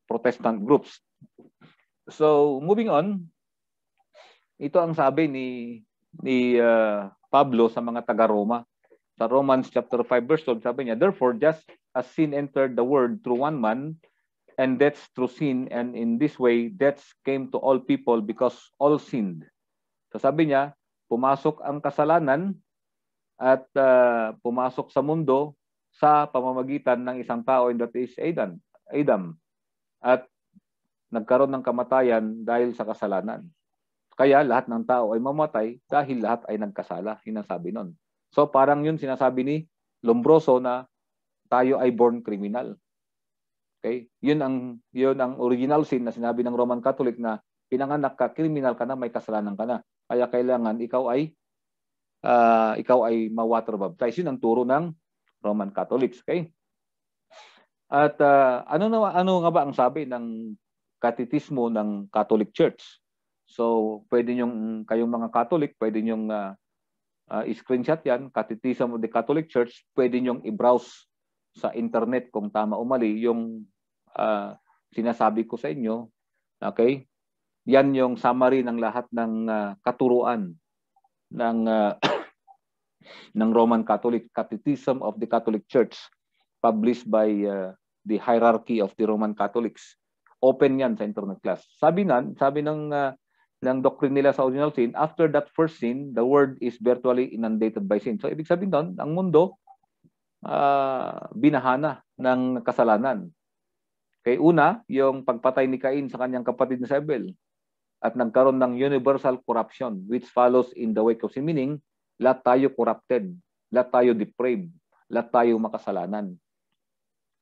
Protestant groups. So, moving on, ito ang sabi ni ni uh, Pablo sa mga taga-Roma. Sa Romans chapter 5 verse 12, sabi niya, Therefore, just as sin entered the world through one man, and death through sin, and in this way, death came to all people because all sinned. So sabi niya, pumasok ang kasalanan at uh, pumasok sa mundo sa pamamagitan ng isang tao, and that is Adam. Adam. At nagkaroon ng kamatayan dahil sa kasalanan. Kaya lahat ng tao ay mamatay dahil lahat ay nagkasala. Yun ang sabi nun. So parang yun sinasabi ni Lombroso na tayo ay born criminal. Okay? Yun ang yun ang original sin na sinabi ng Roman Catholic na pinanganak ka criminal ka na, may kasalanan ka na. Kaya kailangan ikaw ay uh, ikaw ay ma-water baptized. Yun ang turo ng Roman Catholics, okay? At uh, ano na ano nga ba ang sabi ng katetismo ng Catholic Church? So, pwede niyo kayong mga Catholic, pwede niyo uh, ah, uh, screenshot yan, Catechism of the Catholic Church, pwede nyong i-browse sa internet kung tama o mali yung uh, sinasabi ko sa inyo. Okay? Yan yung summary ng lahat ng uh, katuruan ng uh, ng Roman Catholic Catechism of the Catholic Church published by uh, the hierarchy of the Roman Catholics. Open yan sa internet class. Sabi nan, sabi ng uh, ng doctrine nila sa original sin, after that first sin, the world is virtually inundated by sin. So, ibig sabihin doon, ang mundo, uh, binahana ng kasalanan. Kay una, yung pagpatay ni Cain sa kanyang kapatid na si Abel at nagkaroon ng universal corruption which follows in the wake of sin. Meaning, lahat tayo corrupted, lahat tayo depraved, lahat tayo makasalanan.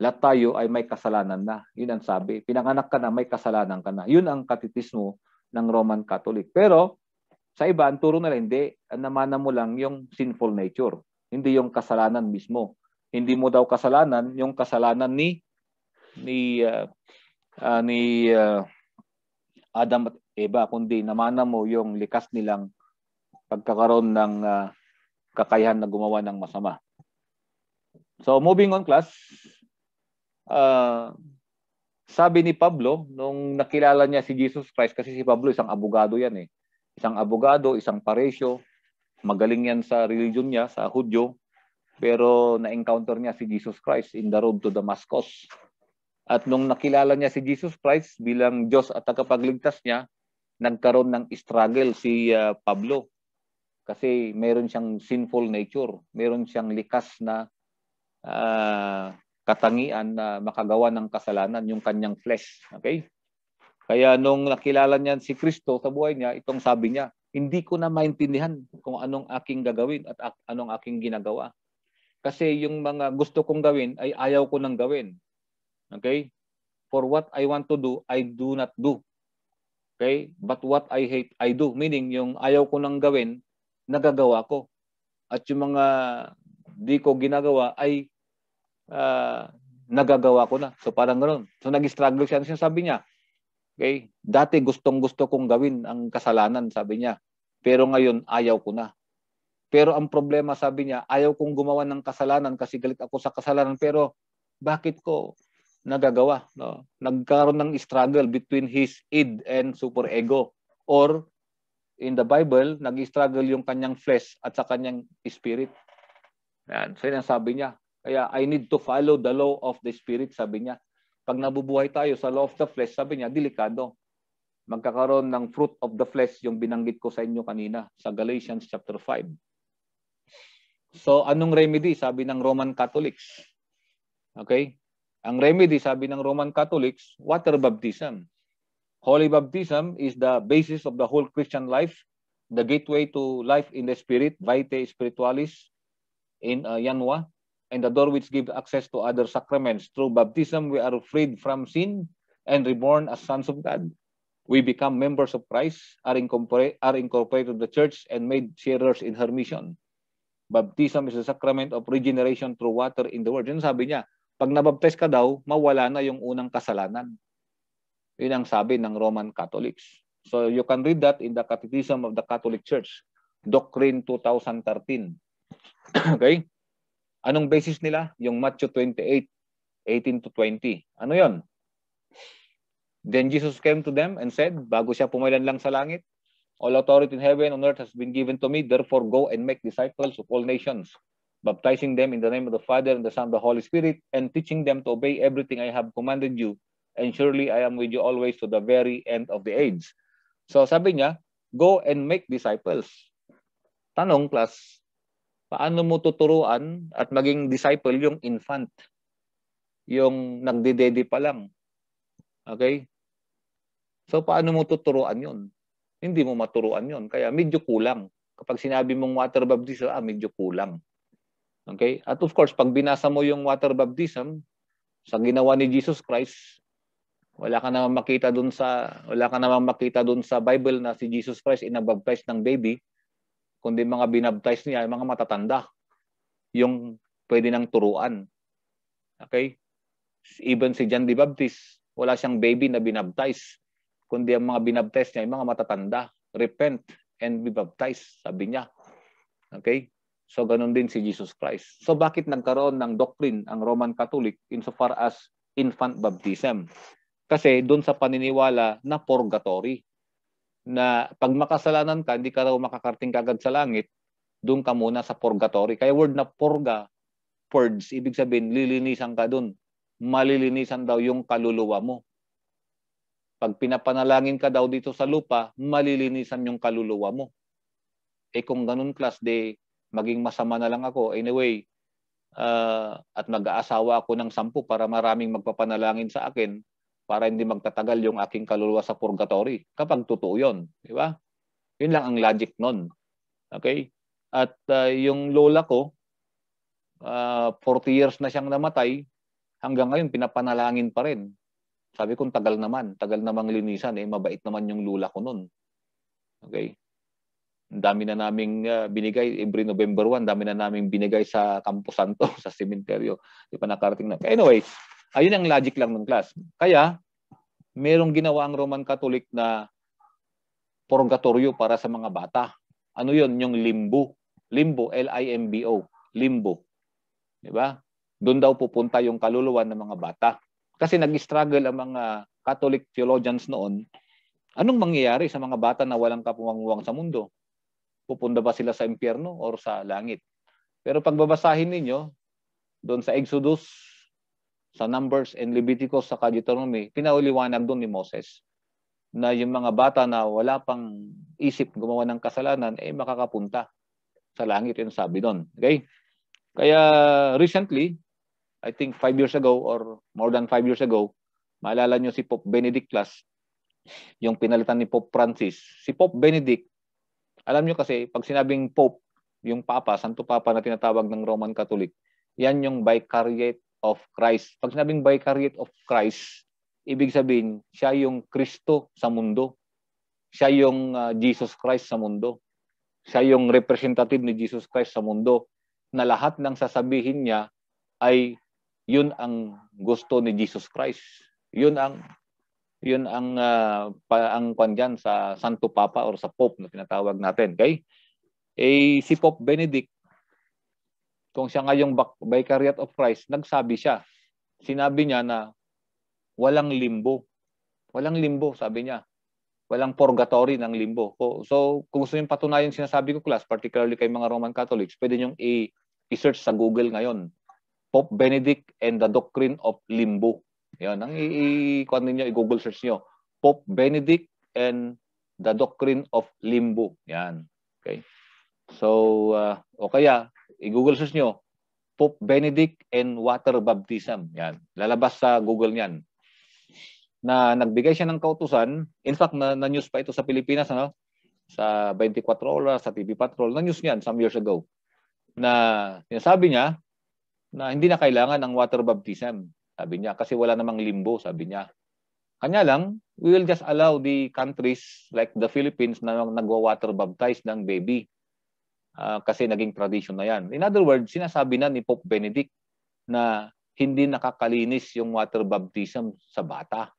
Lahat tayo ay may kasalanan na. Yun ang sabi. Pinanganak ka na, may kasalanan ka na. Yun ang katitismo ng Roman Catholic. Pero sa iba, ang turo nila, hindi, namana mo lang yung sinful nature. Hindi yung kasalanan mismo. Hindi mo daw kasalanan, yung kasalanan ni ni uh, uh, ni uh, Adam at Eva, kundi namana mo yung likas nilang pagkakaroon ng uh, kakayahan na gumawa ng masama. So moving on class, uh, sabi ni Pablo, nung nakilala niya si Jesus Christ, kasi si Pablo isang abogado yan eh. Isang abogado, isang paresyo, magaling yan sa religion niya, sa Hudyo, pero na-encounter niya si Jesus Christ in the road to Damascus. At nung nakilala niya si Jesus Christ bilang Diyos at tagapagligtas niya, nagkaroon ng struggle si uh, Pablo. Kasi meron siyang sinful nature, meron siyang likas na uh, katangian na makagawa ng kasalanan, yung kanyang flesh. Okay? Kaya nung nakilala niya si Kristo sa buhay niya, itong sabi niya, hindi ko na maintindihan kung anong aking gagawin at anong aking ginagawa. Kasi yung mga gusto kong gawin ay ayaw ko nang gawin. Okay? For what I want to do, I do not do. Okay? But what I hate, I do. Meaning, yung ayaw ko nang gawin, nagagawa ko. At yung mga di ko ginagawa ay uh, nagagawa ko na. So parang ganoon. So nag-struggle siya. Ano sabi niya? Okay? Dati gustong-gusto kong gawin ang kasalanan, sabi niya. Pero ngayon, ayaw ko na. Pero ang problema, sabi niya, ayaw kong gumawa ng kasalanan kasi galit ako sa kasalanan. Pero bakit ko nagagawa? No? Nagkaroon ng struggle between his id and superego. Or in the Bible, nag-struggle yung kanyang flesh at sa kanyang spirit. Yan. So yun ang sabi niya. Kaya I need to follow the law of the Spirit, sabi niya. Pag nabubuhay tayo sa law of the flesh, sabi niya, delikado. Magkakaroon ng fruit of the flesh yung binanggit ko sa inyo kanina sa Galatians chapter 5. So anong remedy sabi ng Roman Catholics? Okay? Ang remedy sabi ng Roman Catholics, water baptism. Holy baptism is the basis of the whole Christian life, the gateway to life in the spirit, vitae spiritualis in uh, Yanwa and the door which gives access to other sacraments. Through baptism, we are freed from sin and reborn as sons of God. We become members of Christ, are, incorporate, are incorporated the church, and made sharers in her mission. Baptism is a sacrament of regeneration through water in the Word. Yun sabi niya, pag nabaptize ka daw, mawala na yung unang kasalanan. Yun ang sabi ng Roman Catholics. So you can read that in the Catechism of the Catholic Church, Doctrine 2013. okay? Anong basis nila? Yung Matthew 28, 18 to 20. Ano yon? Then Jesus came to them and said, bago siya pumailan lang sa langit, All authority in heaven and earth has been given to me. Therefore, go and make disciples of all nations, baptizing them in the name of the Father and the Son and the Holy Spirit, and teaching them to obey everything I have commanded you. And surely I am with you always to the very end of the age. So sabi niya, go and make disciples. Tanong class, paano mo tuturuan at maging disciple yung infant? Yung nagdedede pa lang. Okay? So, paano mo tuturuan yon? Hindi mo maturuan yon. Kaya medyo kulang. Kapag sinabi mong water baptism, ah, medyo kulang. Okay? At of course, pag binasa mo yung water baptism, sa ginawa ni Jesus Christ, wala ka namang makita doon sa wala ka namang makita doon sa Bible na si Jesus Christ inabaptize ng baby kundi mga binabtize niya, mga matatanda, yung pwede nang turuan. Okay? Even si John the Baptist, wala siyang baby na binabtize, kundi ang mga binabtize niya, yung mga matatanda, repent and be baptized, sabi niya. Okay? So, ganun din si Jesus Christ. So, bakit nagkaroon ng doctrine ang Roman Catholic insofar as infant baptism? Kasi doon sa paniniwala na purgatory na pag makasalanan ka, hindi ka raw makakarting kagad sa langit, doon ka muna sa purgatory. Kaya word na purga, purge, ibig sabihin, lilinisan ka doon. Malilinisan daw yung kaluluwa mo. Pag pinapanalangin ka daw dito sa lupa, malilinisan yung kaluluwa mo. Eh kung ganun class, de maging masama na lang ako. Anyway, uh, at mag-aasawa ako ng sampu para maraming magpapanalangin sa akin, para hindi magtatagal yung aking kaluluwa sa purgatory kapag totoo yun. Di ba? Yun lang ang logic nun. Okay? At uh, yung lola ko, uh, ah, 40 years na siyang namatay, hanggang ngayon pinapanalangin pa rin. Sabi ko, tagal naman. Tagal namang linisan. Eh, mabait naman yung lula ko nun. Okay? Ang dami na naming uh, binigay. Every November 1, dami na naming binigay sa Campo Santo, sa sementeryo. Di pa nakarating na. Anyway, Ayun ang logic lang ng class. Kaya, merong ginawa ang Roman Catholic na purgatorio para sa mga bata. Ano yon Yung limbo. Limbo, L-I-M-B-O. Limbo. ba? Diba? Doon daw pupunta yung kaluluwa ng mga bata. Kasi nag-struggle ang mga Catholic theologians noon. Anong mangyayari sa mga bata na walang kapunguwang sa mundo? Pupunta ba sila sa impyerno or sa langit? Pero pagbabasahin ninyo, doon sa Exodus sa Numbers and Leviticus sa Deuteronomy, pinauliwanag doon ni Moses na yung mga bata na wala pang isip gumawa ng kasalanan, eh makakapunta sa langit yung sabi doon. Okay? Kaya recently, I think five years ago or more than five years ago, maalala nyo si Pope Benedict class, yung pinalitan ni Pope Francis. Si Pope Benedict, alam nyo kasi, pag sinabing Pope, yung Papa, Santo Papa na tinatawag ng Roman Catholic, yan yung vicariate of Christ. Pag sinabing vicariate of Christ, ibig sabihin, siya yung Kristo sa mundo. Siya yung uh, Jesus Christ sa mundo. Siya yung representative ni Jesus Christ sa mundo na lahat ng sasabihin niya ay yun ang gusto ni Jesus Christ. Yun ang yun ang uh, pa, ang diyan sa Santo Papa or sa Pope na tinatawag natin, okay? Eh si Pope Benedict kung siya ngayong vicariate of Christ, nagsabi siya. Sinabi niya na walang limbo. Walang limbo, sabi niya. Walang purgatory ng limbo. So, kung gusto niyo patunayan sinasabi ko class, particularly kay mga Roman Catholics, pwede niyo i- i-search sa Google ngayon. Pope Benedict and the Doctrine of Limbo. Yan, ang i-kuan niyo i-Google search niyo. Pope Benedict and the Doctrine of Limbo. Yan. Okay. So, uh, o kaya i-google search nyo, Pope Benedict and Water Baptism. Yan. Lalabas sa Google niyan. Na nagbigay siya ng kautusan. In fact, na, na news pa ito sa Pilipinas, ano? Sa 24 hours, sa TV Patrol. Na news niyan some years ago. Na sinasabi niya na hindi na kailangan ng water baptism. Sabi niya, kasi wala namang limbo, sabi niya. Kanya lang, we will just allow the countries like the Philippines na nagwa-water baptize ng baby uh, kasi naging tradisyon na yan. In other words, sinasabi na ni Pope Benedict na hindi nakakalinis yung water baptism sa bata.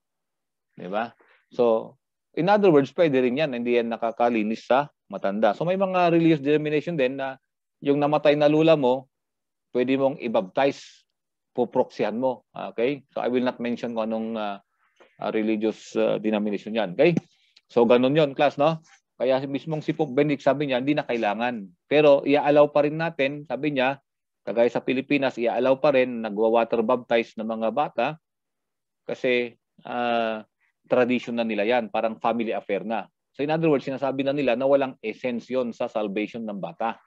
Di ba? So, in other words, pwede rin yan. Hindi yan nakakalinis sa matanda. So, may mga religious denomination din na yung namatay na lula mo, pwede mong i ibaptize, puproksihan mo. Okay? So, I will not mention kung anong uh, religious uh, denomination yan. Okay? So, ganun yon class, no? Kaya mismong si Pope Benedict sabi niya, hindi na kailangan. Pero iaalaw pa rin natin, sabi niya, kagaya sa Pilipinas, iaalaw pa rin nagwa-water baptize ng mga bata kasi uh, ah, tradisyon na nila yan, parang family affair na. So in other words, sinasabi na nila na walang essence yon sa salvation ng bata.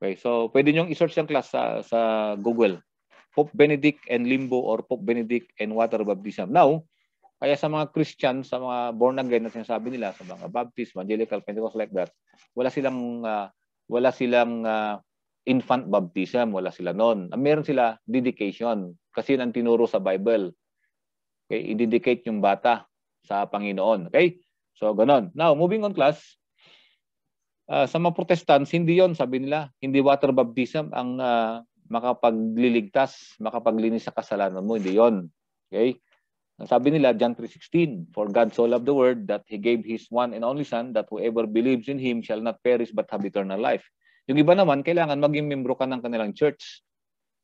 Okay, so pwede niyong i-search yung class sa, sa Google. Pope Benedict and Limbo or Pope Benedict and Water Baptism. Now, kaya sa mga Christian, sa mga born again na sinasabi nila, sa mga Baptist, Evangelical, Pentecost like that, wala silang uh, wala silang uh, infant baptism, wala sila noon. Ah, meron sila dedication kasi yun ang tinuro sa Bible. Okay, i-dedicate yung bata sa Panginoon. Okay? So, ganon. Now, moving on class. Uh, sa mga protestants, hindi yon sabi nila. Hindi water baptism ang uh, makapagliligtas, makapaglinis sa kasalanan mo. Hindi yon Okay? Sabi nila, John 3.16, For God so loved the world that He gave His one and only Son that whoever believes in Him shall not perish but have eternal life. Yung iba naman, kailangan maging membro ka ng kanilang church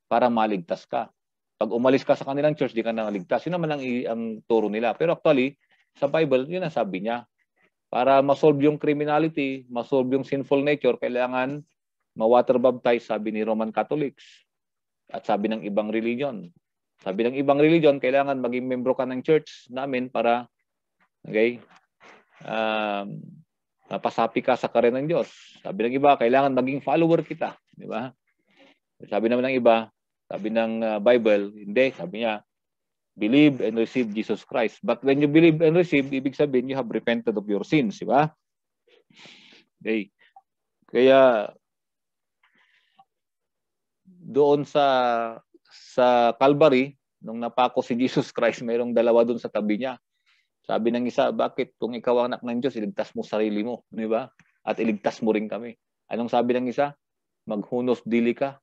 para maligtas ka. Pag umalis ka sa kanilang church, di ka na ligtas. Yun naman ang, ang turo nila. Pero actually, sa Bible, yun ang sabi niya. Para masolve yung criminality, masolve yung sinful nature, kailangan ma-water baptize, sabi ni Roman Catholics at sabi ng ibang religion. Sabi ng ibang religion, kailangan maging membro ka ng church namin para okay, um, napasapi ka sa kare ng Diyos. Sabi ng iba, kailangan maging follower kita. Di ba? Sabi naman ng iba, sabi ng uh, Bible, hindi. Sabi niya, believe and receive Jesus Christ. But when you believe and receive, ibig sabihin, you have repented of your sins. Di ba? Okay. Kaya, doon sa sa Calvary, nung napako si Jesus Christ, mayroong dalawa doon sa tabi niya. Sabi ng isa, bakit kung ikaw ang anak ng Diyos, iligtas mo sarili mo, di ba? At iligtas mo rin kami. Anong sabi ng isa? Maghunos dili ka.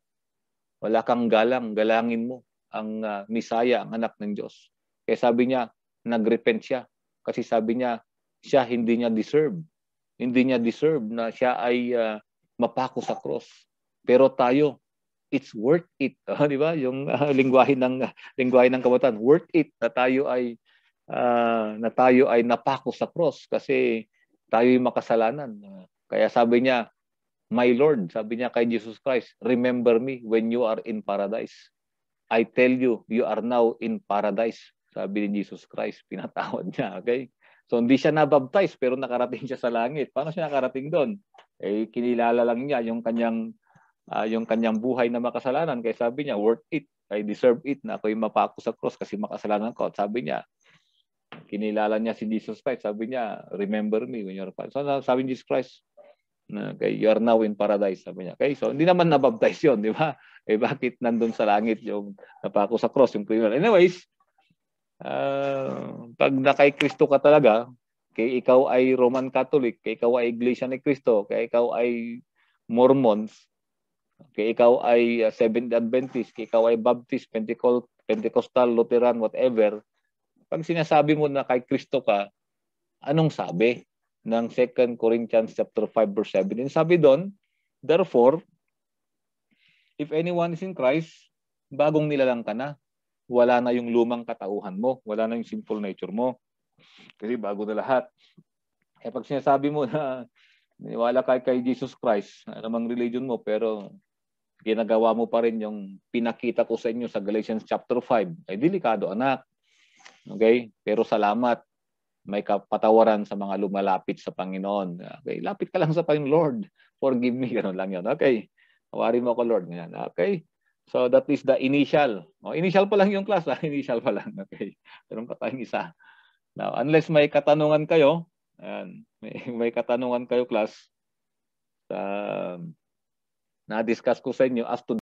Wala kang galang, galangin mo ang uh, ah, Misaya, ang anak ng Diyos. Kaya sabi niya, nagrepent siya. Kasi sabi niya, siya hindi niya deserve. Hindi niya deserve na siya ay uh, mapako sa cross. Pero tayo, it's worth it. Uh, di ba? Yung uh, lingwahe ng uh, lingwahe ng kabataan, worth it na tayo ay uh, na tayo ay napako sa cross kasi tayo ay makasalanan. kaya sabi niya, My Lord, sabi niya kay Jesus Christ, remember me when you are in paradise. I tell you, you are now in paradise. Sabi ni Jesus Christ, pinatawad niya. Okay? So hindi siya nabaptize pero nakarating siya sa langit. Paano siya nakarating doon? Eh kinilala lang niya yung kanyang uh, yung kanyang buhay na makasalanan. Kaya sabi niya, worth it. I deserve it na ako'y mapako sa cross kasi makasalanan ko. At sabi niya, kinilala niya si Jesus Christ. Sabi niya, remember me when you're Christ. So, sabi ni Jesus Christ, na, okay, you are now in paradise, sabi niya. Okay, so hindi naman nabaptize yun, di ba? Eh bakit nandun sa langit yung napako sa cross, yung criminal? Anyways, uh, pag na kay Kristo ka talaga, kay ikaw ay Roman Catholic, kay ikaw ay Iglesia ni Kristo, kay ikaw ay Mormons, Okay, ikaw ay uh, Seventh Adventist, ikaw ay Baptist, Pentecostal, Pentecostal, Lutheran, whatever. Pag sinasabi mo na kay Kristo ka, anong sabi ng 2 Corinthians chapter 5 verse 7? And sabi doon, therefore, if anyone is in Christ, bagong nilalang ka na. Wala na yung lumang katauhan mo. Wala na yung simple nature mo. Kasi bago na lahat. Eh pag sinasabi mo na niniwala ka kay Jesus Christ, alam religion mo, pero ginagawa mo pa rin yung pinakita ko sa inyo sa Galatians chapter 5, ay delikado anak. Okay? Pero salamat. May kapatawaran sa mga lumalapit sa Panginoon. Okay? Lapit ka lang sa Panginoon, Lord. Forgive me. Ganun lang 'yon. Okay. Awari mo ako, Lord. Ganyan. Okay. So that is the initial. Oh, initial pa lang yung class. Ha? Ah. Initial pa lang. Okay. Meron pa tayong isa. Now, unless may katanungan kayo, ayan, may, may katanungan kayo, class, um, na discuss ko sa